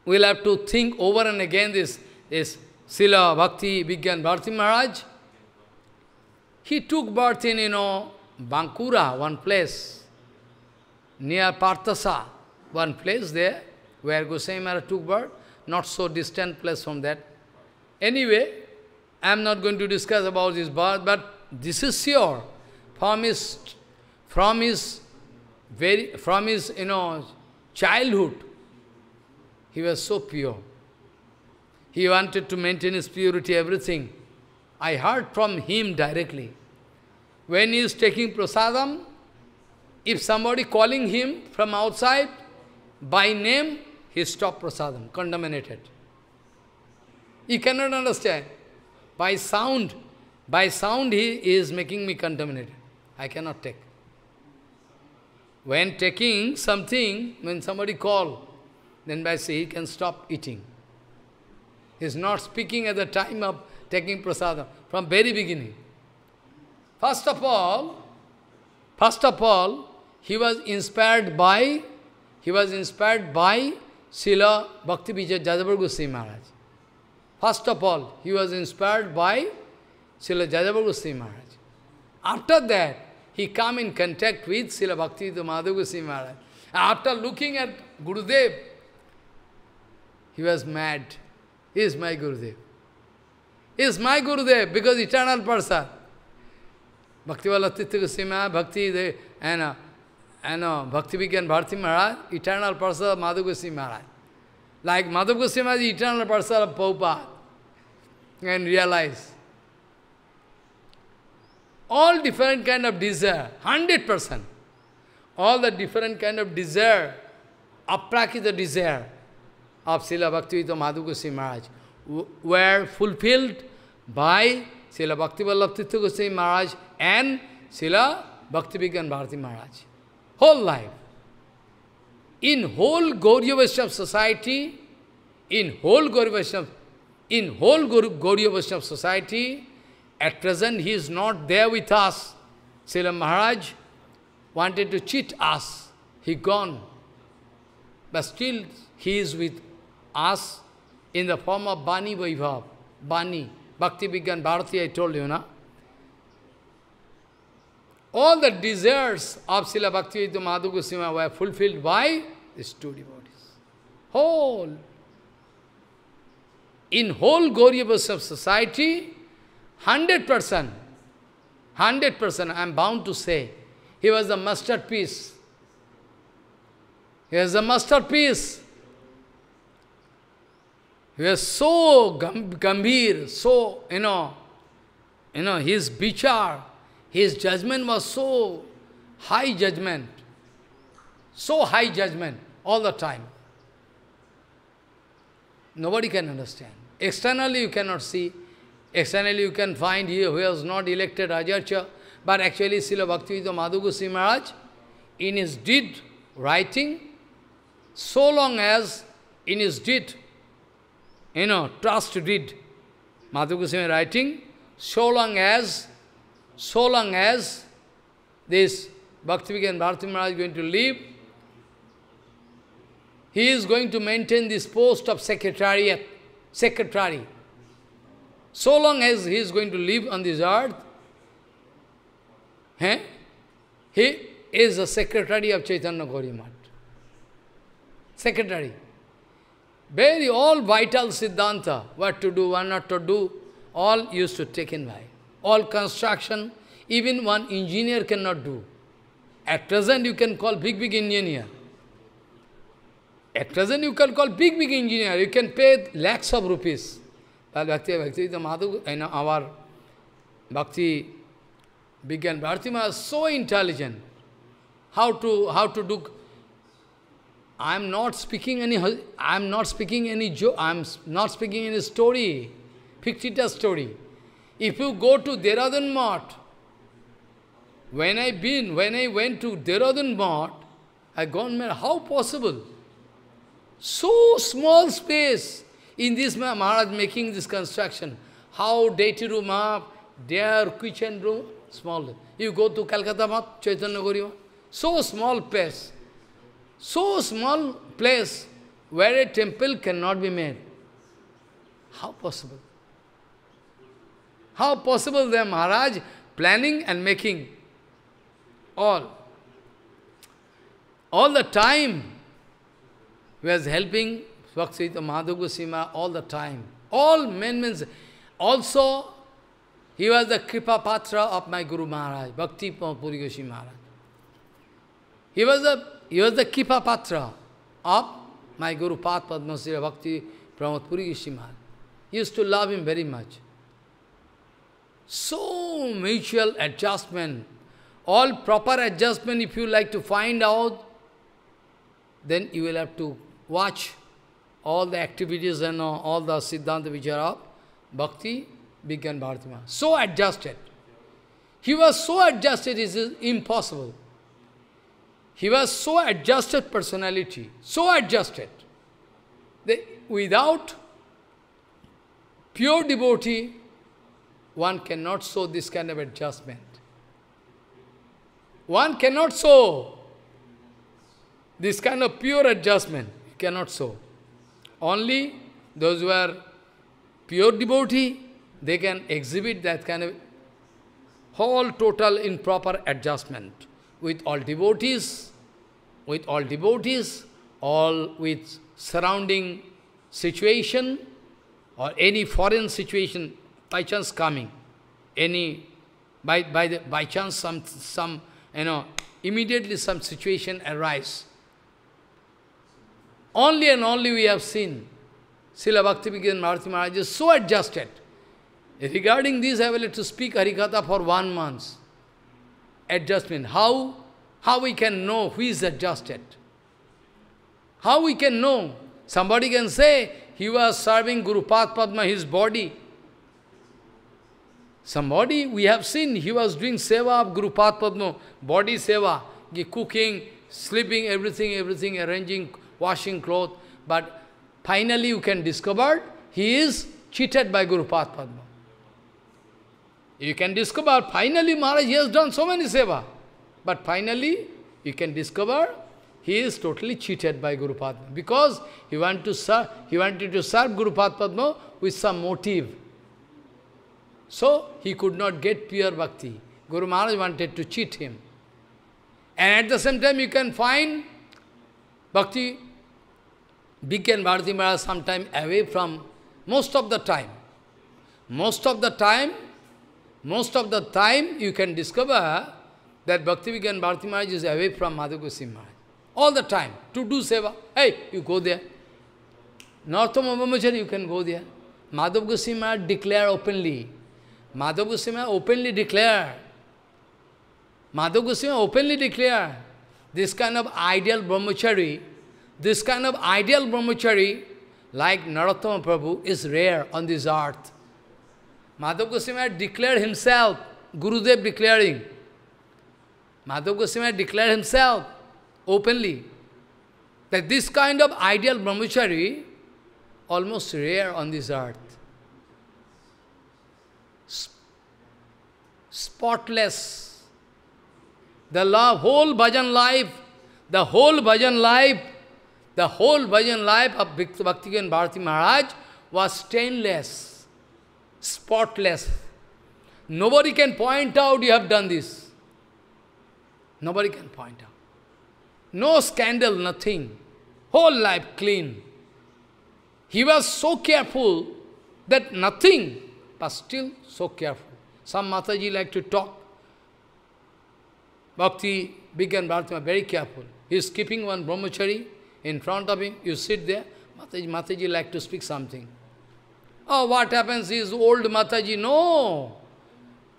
we'll have to think over and again this, this Sila, Bhakti, Vigyan, Bharti Maharaj. He took birth in, you know, Bankura, one place, near Partasa, one place there, where Goswami Maharaj took birth, not so distant place from that. Anyway, I am not going to discuss about this birth, but this is sure. From his, from his, very, from his, you know, childhood, he was so pure. He wanted to maintain his purity, everything. I heard from him directly. When he is taking prasadam, if somebody calling him from outside, by name, he stopped prasadam, contaminated. You cannot understand. By sound, by sound he is making me contaminated. I cannot take. When taking something, when somebody call, then by say he can stop eating. He is not speaking at the time of taking prasadam, from very beginning. First of all, first of all, he was inspired by, he was inspired by Srila Bhakti Vijay Jajabar Goswami Maharaj. First of all, he was inspired by Srila Jajabha Goswami Maharaj. After that, he came in contact with Srila Bhakti Madhav Goswami Maharaj. After looking at Gurudev, he was mad. He is my Gurudev. He is my Gurudev because eternal person. Bhakti Valatitta Goswami Maharaj, Bhakti De, and, uh, uh, Bhakti Vigyan Bharati Maharaj, eternal person Madhav Goswami Maharaj. Like Madhav Goswami is eternal person of Prabhupada. And realize. All different kind of desire, 100%. All the different kind of desire, aprakita desire of Srila Bhaktivedanta Madhav Goswami Maharaj were fulfilled by Srila Bhakti Vallabh Goswami Maharaj and Srila Bhakti Vigyan Bharati Maharaj. Whole life. In whole Gauriya society, in whole Gauriya in whole Gauriya society, at present he is not there with us. Srila Maharaj wanted to cheat us. He gone. But still he is with us in the form of Bani Vaibhav. Bani, Bhakti Vigyan Bharati, I told you, na? All the desires of Srila Bhakti Madhu Goswami were fulfilled by these two devotees. Whole. In whole Gauriya of society, 100%, 100% I am bound to say, he was the masterpiece. He was the masterpiece. He was so gam gambhir, so, you know, you know, his bichar, his judgment was so high judgment, so high judgment all the time. Nobody can understand. Externally you cannot see. Externally you can find he who was not elected Rajarcha, but actually Srila Bhaktivedanta Madhugusi Maharaj, in his deed writing, so long as in his deed, you know, trust deed, Madhugusi writing, so long as so long as this and Bharati Maharaj is going to live, he is going to maintain this post of secretariat, secretary. So long as he is going to live on this earth, eh, he is a secretary of Chaitanya Gaurimat. Secretary. Very all vital Siddhanta, what to do, what not to do, all used to take in by all construction, even one engineer cannot do. At present, you can call big, big engineer. At present, you can call big, big engineer. You can pay lakhs of rupees. But Bhakti, Bhakti, the Madhu, our Bhakti began. Bharati is so intelligent. How to, how to do I am not speaking any. I am not speaking any joke. I am not speaking any story, fictitious story. If you go to Dehradun Mart, when I been, when I went to Dehradun Mart, I gone mad. How possible? So small space in this Maharaj making this construction. How deity room up, their kitchen room, small. You go to Calcutta Mart, Chaitanya Gauri so small place, so small place where a temple cannot be made. How possible? How possible then, Maharaj, planning and making all. All the time, he was helping Swakshita Madhu all the time. All men means, also, he was the Kripa Patra of my Guru Maharaj, Bhakti Puri Goswami Maharaj. He was the, he was the Kripa Patra of my Guru Path Padmasira Bhakti Pramod Puri Maharaj. He used to love him very much. So mutual adjustment, all proper adjustment if you like to find out, then you will have to watch all the activities and all the Siddhanta are of Bhakti Vigyan bhartima. So adjusted. He was so adjusted, it is impossible. He was so adjusted personality, so adjusted, that without pure devotee, one cannot show this kind of adjustment. One cannot show this kind of pure adjustment, you cannot show. Only those who are pure devotee, they can exhibit that kind of whole total improper adjustment with all devotees, with all devotees, all with surrounding situation or any foreign situation, by chance coming, any, by, by, the, by chance some, some, you know, immediately some situation arise. Only and only we have seen Srila Bhaktivedanta Marathi Maharaj is so adjusted. Regarding this, I will let to speak Harikatha for one month. Adjustment. How? How we can know who is adjusted? How we can know? Somebody can say, he was serving Guru Padma, his body. Somebody, we have seen, he was doing seva of Guru Padma, body seva, cooking, sleeping, everything, everything, arranging, washing clothes. But finally you can discover he is cheated by Guru Padma. You can discover, finally Maharaj, he has done so many seva. But finally, you can discover he is totally cheated by Guru Padma because he, to serve, he wanted to serve Guru Padma with some motive. So, he could not get pure bhakti. Guru Maharaj wanted to cheat him. And at the same time, you can find bhakti, Bhikan Bharati Maharaj sometime away from, most of the time, most of the time, most of the time you can discover that Bhakti Vigyan Bharati Maharaj is away from Madhugosim Maharaj. All the time, to do seva. Hey, you go there. Northam Abhamachari, you can go there. Madhav Goswami declared openly, Madhav Goswami openly declared, Madhav Goswami openly declared, this kind of ideal brahmachari, this kind of ideal brahmachari, like Narottama Prabhu, is rare on this earth. Madhav Goswami declared himself, Gurudev declaring, Madhav Goswami declared himself openly that this kind of ideal brahmachari almost rare on this earth. spotless. The love, whole bhajan life, the whole bhajan life, the whole bhajan life of and Bharati Maharaj was stainless, spotless. Nobody can point out you have done this. Nobody can point out. No scandal, nothing. Whole life clean. He was so careful that nothing, but still so careful. Some Mataji like to talk. Bhakti, Vigyan Bhartima, very careful. He is keeping one brahmachari in front of him. You sit there, Mataji, Mataji like to speak something. Oh, what happens is old Mataji, no.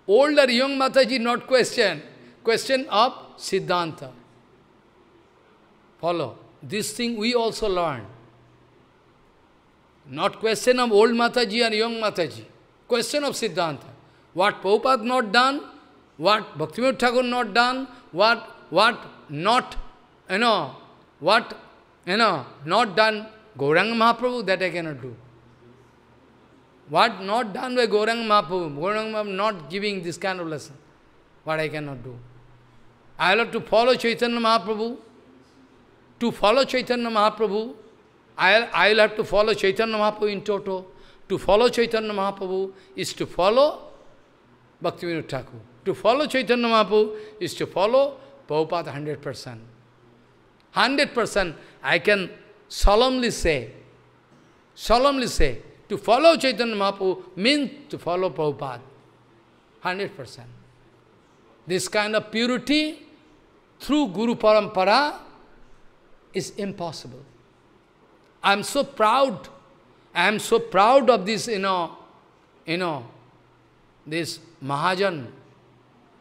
Old or young Mataji, not question. Question of Siddhanta. Follow. This thing we also learn. Not question of old Mataji and young Mataji. Question of Siddhanta. What Prabhupada not done, what Bhaktivinoda Thakur not done, what, what not, you know, what, you know, not done Gauranga Mahaprabhu, that I cannot do. What not done by Gauranga Mahaprabhu, Gauranga Mahaprabhu not giving this kind of lesson, what I cannot do. I will have to follow Chaitanya Mahaprabhu. To follow Chaitanya Mahaprabhu, I'll, I'll have to follow Chaitanya Mahaprabhu in toto. To follow Chaitanya Mahaprabhu is to follow Bhaktivinoda Thakur. To follow Chaitanya Mahaprabhu is to follow Prabhupada 100%. 100%, I can solemnly say, solemnly say, to follow Chaitanya Mahaprabhu means to follow Prabhupada. 100%. This kind of purity through Guru Parampara is impossible. I am so proud. I am so proud of this, you know, you know, this Mahajan,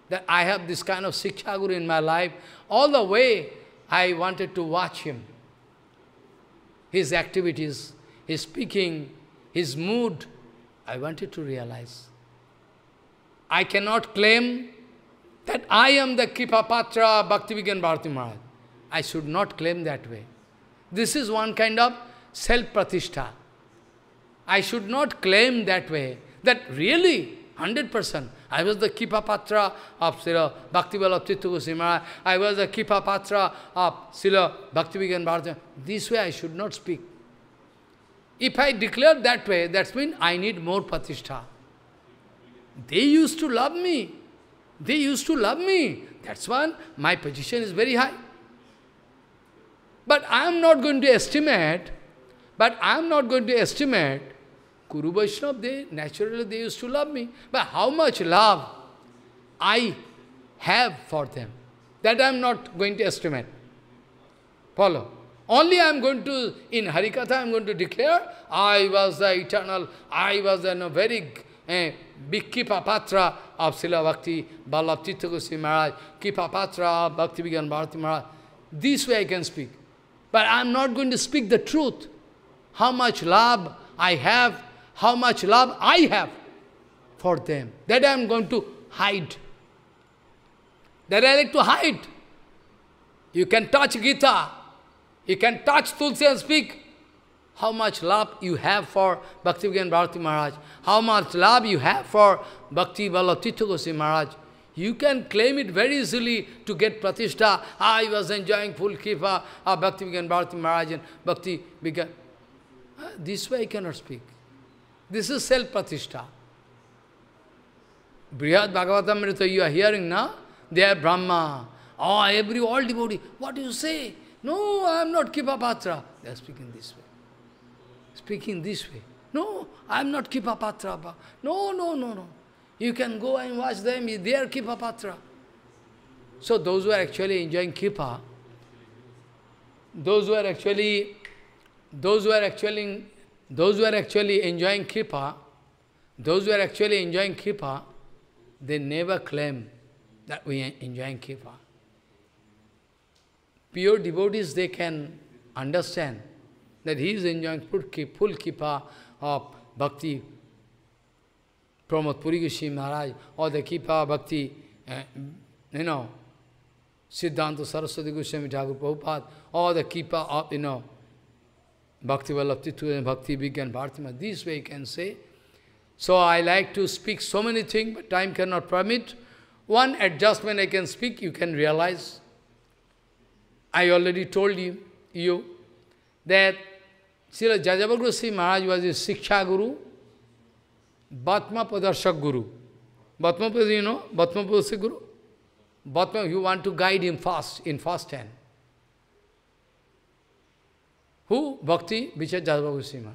that I have this kind of Sikha Guru in my life. All the way, I wanted to watch him. His activities, his speaking, his mood, I wanted to realize. I cannot claim that I am the Kripapatra Bhaktivigan Bharati Maharaj. I should not claim that way. This is one kind of self-pratishta. I should not claim that way, that really 100%. I was the Kipa Patra of Srila Bhaktivala Tittu I was the Kipa Patra of bhakti vigyan Bharata. This way I should not speak. If I declare that way, that means I need more patishtha. They used to love me. They used to love me. That's why my position is very high. But I am not going to estimate, but I am not going to estimate Guru Vaishnava, they, naturally they used to love me. But how much love I have for them, that I am not going to estimate. Follow. Only I am going to, in Harikatha, I am going to declare, I was the eternal, I was the no, very eh, big Kipapatra of Srila Bhakti, Ballabh Titta Goswami Maharaj, Kipapatra of Bhakti Vigyan Bharati Maharaj. This way I can speak. But I am not going to speak the truth. How much love I have how much love I have for them. That I am going to hide. That I like to hide. You can touch Gita. You can touch Tulsi and speak. How much love you have for Bhakti Vigyan Bharati Maharaj. How much love you have for Bhakti Vallabhitya Goswami Maharaj. You can claim it very easily to get pratishtha. I was enjoying full kipa, ah, Bhakti Vigyan Bharati Maharaj and Bhakti began. Uh, this way I cannot speak. This is self pratishtha Brihad Bhagavatamrita you are hearing now, they are Brahma. Oh, every, all devotee, what do you say? No, I am not Kipapatra. They are speaking this way. Speaking this way. No, I am not Kipapatra. No, no, no, no. You can go and watch them, they are Kipapatra. So those who are actually enjoying Kipa, those who are actually, those who are actually those who are actually enjoying kripa, those who are actually enjoying kripa, they never claim that we are enjoying kripa. Pure devotees, they can understand that he is enjoying full kripa of bhakti, Pramod Purigishi Maharaj, or the kripa bhakti, eh, you know, Siddhanta Saraswati Goswami Thakur Prabhupada, or the kripa of, you know, Bhakti Vallabhithu and Bhakti Vigyan Bhartima. This way you can say. So I like to speak so many things, but time cannot permit. One adjustment I can speak, you can realize. I already told you, you that Srila Jajabaguru Sri Maharaj was a Siksha Guru, Bhatma Padarshak Guru. Bhatma you know, Bhatma Padarshak Guru. Bhatma, you want to guide him fast, in fast hand. Who? Bhakti Vichar Jadava Goswami.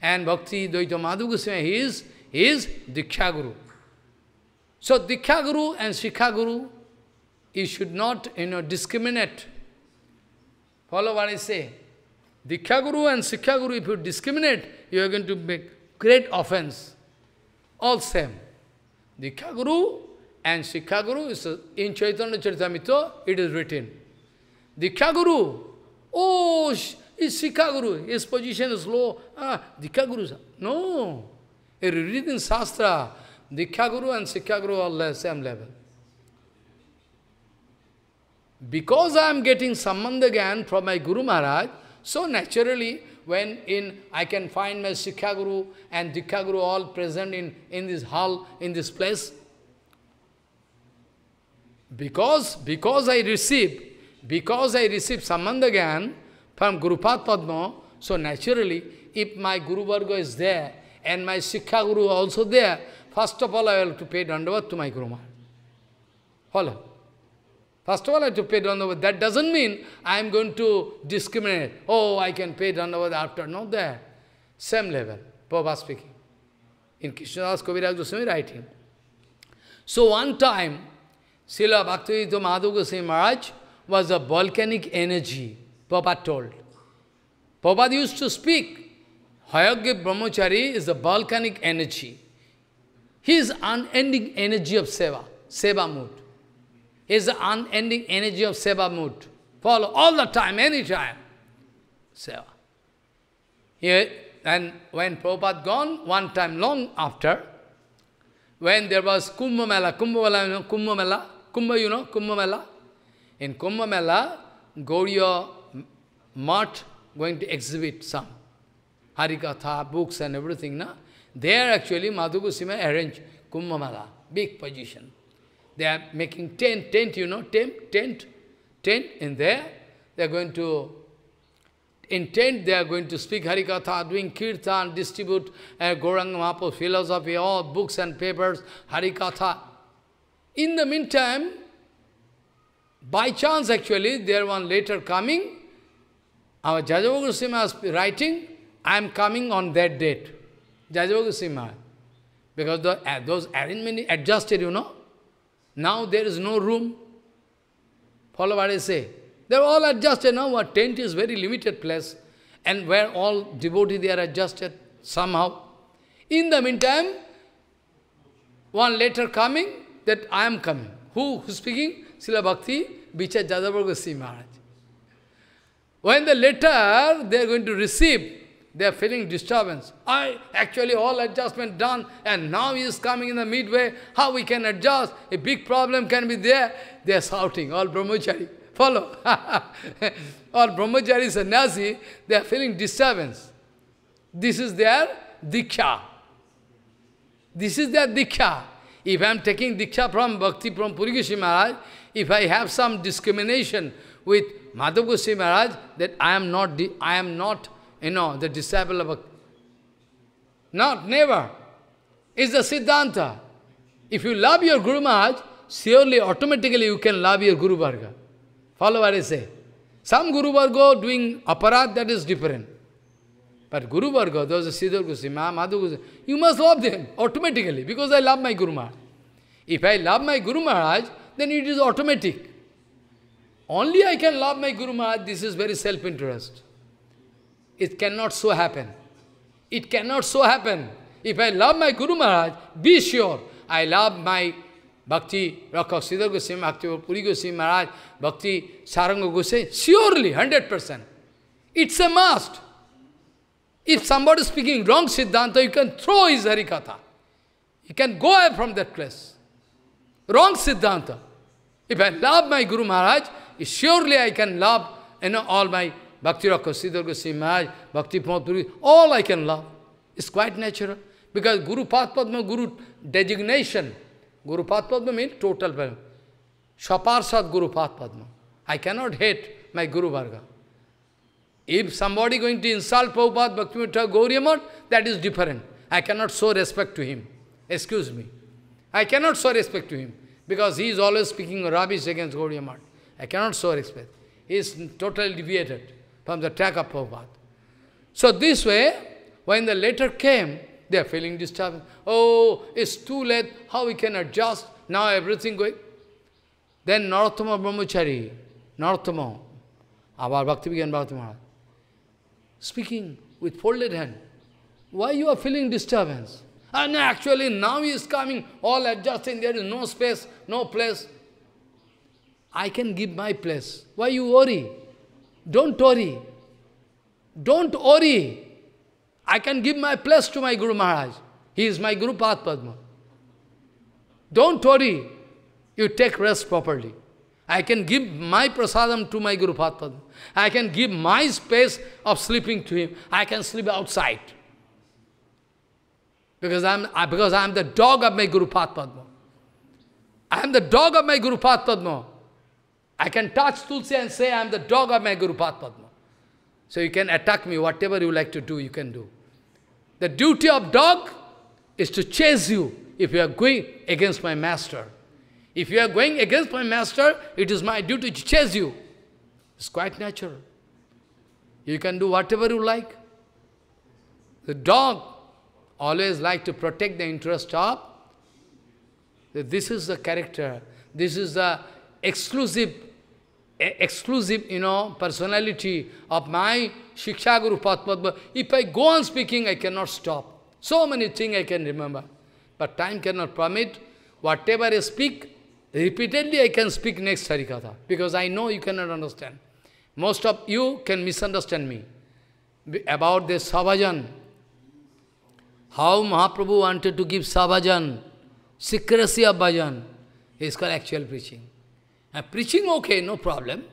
And Bhakti Dvaita Madhu Goswami, he is, he is Guru. So Diksha Guru and Shikha Guru, you should not you know, discriminate. Follow what I say. Diksha Guru and Sikha Guru, if you discriminate, you are going to make great offense. All same. Diksha Guru and Sikha Guru, is, in Chaitanya Charitamrita, it is written. Diksha Guru, oh, He's Sikha Guru, his position is low. Ah, Dikha Guru. No. If you read in Shastra, Dikha Guru and Sikha Guru are the same level. Because I am getting Samandagan from my Guru Maharaj, so naturally, when in I can find my Sikha Guru and Dikha Guru all present in, in this hall, in this place, because because I receive, because I receive Samandagan from Gurupad Padma, so naturally, if my Guru Varga is there, and my Sikha Guru also there, first of all I have to pay dandavat to my Guru Maharaj. Follow? First of all I have to pay dandavat. That doesn't mean I am going to discriminate. Oh, I can pay dandavat after. Not there. Same level. Prabhupada speaking. In Krishnadas Kaviraj Goswami writing. So one time, Srila Bhakti Madhu Goswami Maharaj was a volcanic energy. Prabhupada told. Prabhupada used to speak, Hayagya Brahmachari is the volcanic energy. He is unending energy of seva, seva mood. He is the unending energy of seva mood. Follow all the time, any time. Seva. Here and when Prabhupada gone, one time long after, when there was Kumbh Mela, Kumbh Mela, you know, Kumbh Mela, Kumbh, you know, Kumbh Mela. In Kumbh Mela, Gauriya MART going to exhibit some Harikatha, books and everything. Na? There actually Madhu Goswami arranged Kumbh big position. They are making tent, tent, you know, tent, tent, tent in there. They are going to, in tent they are going to speak Harikatha, doing Kirtan, distribute uh, Gauranga Mahaprabhu's philosophy, all books and papers, Harikatha. In the meantime, by chance actually, there one later coming, our Jajavagu Simha is writing, I am coming on that date. Jajavagu Because the, uh, those arrangement adjusted, you know. Now there is no room. Follow what I say. They are all adjusted now. our tent is very limited place. And where all devotees, they are adjusted somehow. In the meantime, one letter coming, that I am coming. Who, who speaking? Srila Bhakti, Vichar Jadavagur Goswami Maharaj. When the later they are going to receive, they are feeling disturbance. I actually all adjustment done and now he is coming in the midway. How we can adjust? A big problem can be there. They are shouting, all brahmachari. Follow. all brahmachari sannyasi, they are feeling disturbance. This is their diksha. This is their diksha. If I am taking diksha from Bhakti, from Purigishri Maharaj, if I have some discrimination with Madhav Goswami Maharaj that I am not, I am not, you know, the disciple of a... Not, never. It's the Siddhanta. If you love your Guru Maharaj, surely, automatically you can love your Guru Varga. Follow what I say. Some Guru Varga doing aparat, that is different. But Guru Varga, those are Siddhar Goswami, Madhu you must love them automatically because I love my Guru Maharaj. If I love my Guru Maharaj, then it is automatic. Only I can love my Guru Maharaj, this is very self-interest. It cannot so happen. It cannot so happen. If I love my Guru Maharaj, be sure I love my Bhakti, Rakha Siddhar Goswami, Bhakti Puri Goswami Maharaj, Bhakti Saranga Goswami, surely, 100%. It's a must. If somebody is speaking wrong Siddhanta, you can throw his Harikatha. You can go away from that place. Wrong Siddhanta. If I love my Guru Maharaj, Surely I can love you know, all my Bhakti Rakha, Siddhar Goswami Maharaj, Bhakti Puri, all I can love. It's quite natural. Because Guru Padma, Guru designation, Guru Padma means total Padma. Shaparsad Guru Padma. I cannot hate my Guru Varga. If somebody going to insult Prabhupada, Bhaktivinoda Gauriamat, that is different. I cannot show respect to him. Excuse me. I cannot show respect to him. Because he is always speaking rubbish against Gauriamat. I cannot so express. He is totally deviated from the track of Prabhupada. So this way, when the letter came, they are feeling disturbed. Oh, it's too late, how we can adjust, now everything going. Then Narottama Brahmachari, Narottama, our Bhakti began Bhakti speaking with folded hand. Why you are feeling disturbance? And actually now he is coming, all adjusting, there is no space, no place. I can give my place. Why you worry? Don't worry. Don't worry. I can give my place to my Guru Maharaj. He is my Guru Path Padma. Don't worry. You take rest properly. I can give my prasadam to my Guru Path Padma. I can give my space of sleeping to him. I can sleep outside. Because I'm, because I'm the dog of my Guru Path Padma. I am the dog of my Guru Path Padma. I can touch Tulsi and say, I am the dog of my Guru Padma. So you can attack me, whatever you like to do, you can do. The duty of dog is to chase you if you are going against my master. If you are going against my master, it is my duty to chase you. It's quite natural. You can do whatever you like. The dog always like to protect the interest of. This is the character. This is the exclusive exclusive, you know, personality of my Shiksha Guru Patpadva. If I go on speaking, I cannot stop. So many things I can remember. But time cannot permit. Whatever I speak, repeatedly I can speak next Harikatha. Because I know you cannot understand. Most of you can misunderstand me about this Savajan. How Mahaprabhu wanted to give Savajan, secrecy of Bhajan, is called actual preaching. Now, uh, preaching, okay, no problem.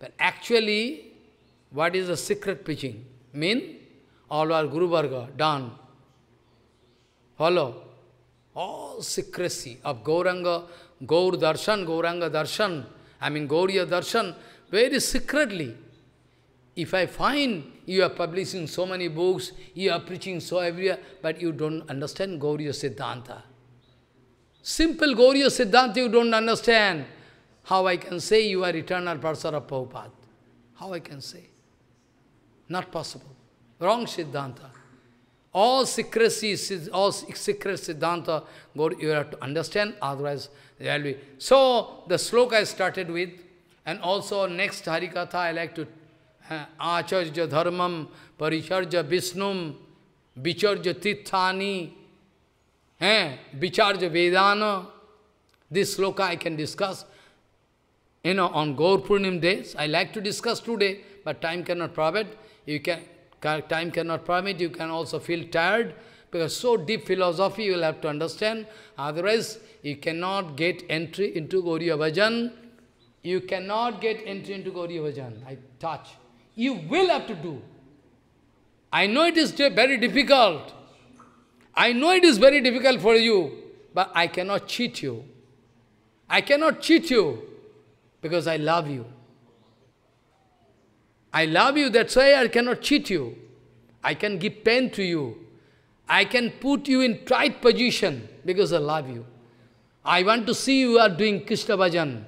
But actually, what is the secret preaching? Mean, all our Guru Varga, done. Follow. All secrecy of Gauranga, Gaur Darshan, Gauranga Darshan, I mean Gauriya Darshan, very secretly. If I find you are publishing so many books, you are preaching so everywhere, but you don't understand Gauriya Siddhanta. Simple Gauriya Siddhanta you don't understand. How I can say you are eternal person of Prabhupada? How I can say? Not possible. Wrong Siddhanta. All secrecy, all secret Siddhanta, God, you have to understand, otherwise there will be. So, the sloka I started with, and also next Harikatha I like to आचर्य धर्मम परिचर्य विष्णुम विचर्य Tithani, हैं uh, विचार्य This sloka I can discuss you know, on Gaur Purnim days. I like to discuss today, but time cannot permit. You can, time cannot permit. You can also feel tired because so deep philosophy you will have to understand. Otherwise, you cannot get entry into Gauriya Bhajan. You cannot get entry into Gauriya Bhajan. I touch. You will have to do. I know it is very difficult. I know it is very difficult for you, but I cannot cheat you. I cannot cheat you because I love you. I love you, that's why I cannot cheat you. I can give pain to you. I can put you in tight position because I love you. I want to see you are doing Krishna bhajan.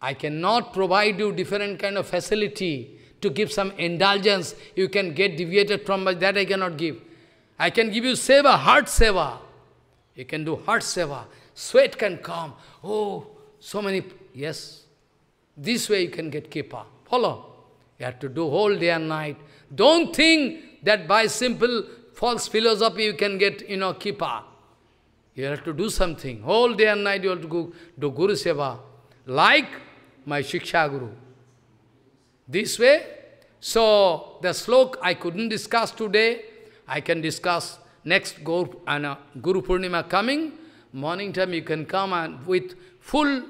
I cannot provide you different kind of facility to give some indulgence. You can get deviated from that I cannot give. I can give you seva, heart seva. You can do heart seva. Sweat can come. Oh, so many, yes. This way you can get kippa. Follow. You have to do whole day and night. Don't think that by simple false philosophy you can get, you know, kippa. You have to do something. Whole day and night you have to go, do Guru Seva. Like my Shiksha Guru. This way. So, the slok I couldn't discuss today. I can discuss next Guru, uh, Guru Purnima coming. Morning time you can come and with full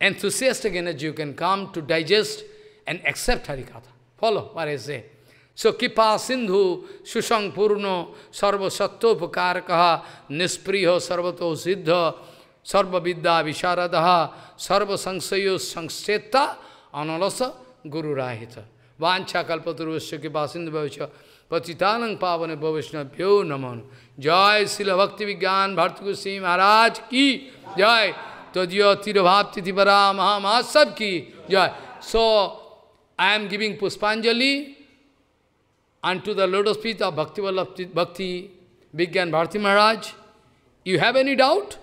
enthusiastic energy, you can come to digest and accept Harikatha. Follow what I say. So, kipa sindhu sushang purno sarva sattopakarakaha nispriho sarvato siddha sarva vidya visharadaha sarva sangsayo sangseta analasa guru rahita. Vancha kalpaturvasya kipa sindhu bhavasya patitanang pavane bhavasnabhyo naman. Jai Sila Bhakti Vigyan Bharti Maharaj ki Jai. Joy. So I am giving Puspanjali unto the lotus feet of Bhakti Vallabh Bhakti Vigyan Bharti Maharaj. You have any doubt?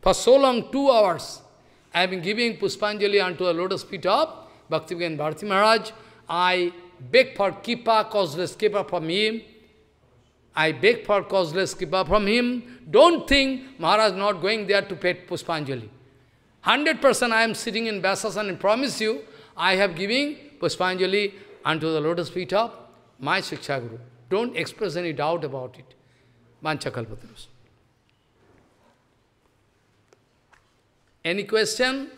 For so long, two hours, I have been giving Puspanjali unto the lotus feet of Bhakti Vigyan Bharti Maharaj. I beg for Kipa, causeless Kipa from him. I beg for causeless kibab from him. Don't think Maharaj not going there to pay Puspanjali. 100% I am sitting in Vyasasana and promise you, I have giving Puspanjali unto the lotus feet of my Shiksha Guru. Don't express any doubt about it. Vanchakalpatrus. Any question?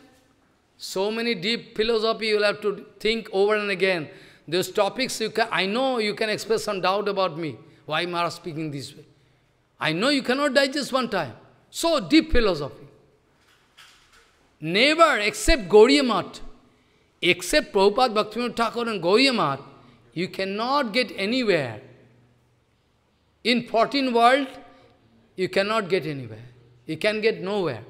So many deep philosophy you will have to think over and again. Those topics you can, I know you can express some doubt about me. Why Maharaj speaking this way? I know you cannot digest one time. So deep philosophy. Never except Gauriya except Prabhupada Bhaktivinoda Thakur and Gauriya you cannot get anywhere. In 14 world, you cannot get anywhere. You can get nowhere.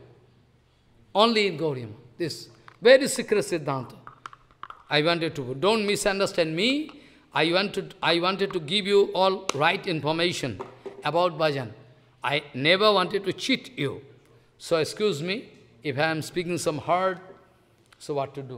Only in Gauriya This very secret Siddhanta. I wanted to Don't misunderstand me. I, wanted I wanted to give you all right information about bhajan. I never wanted to cheat you. So excuse me if I am speaking some hard, so what to do?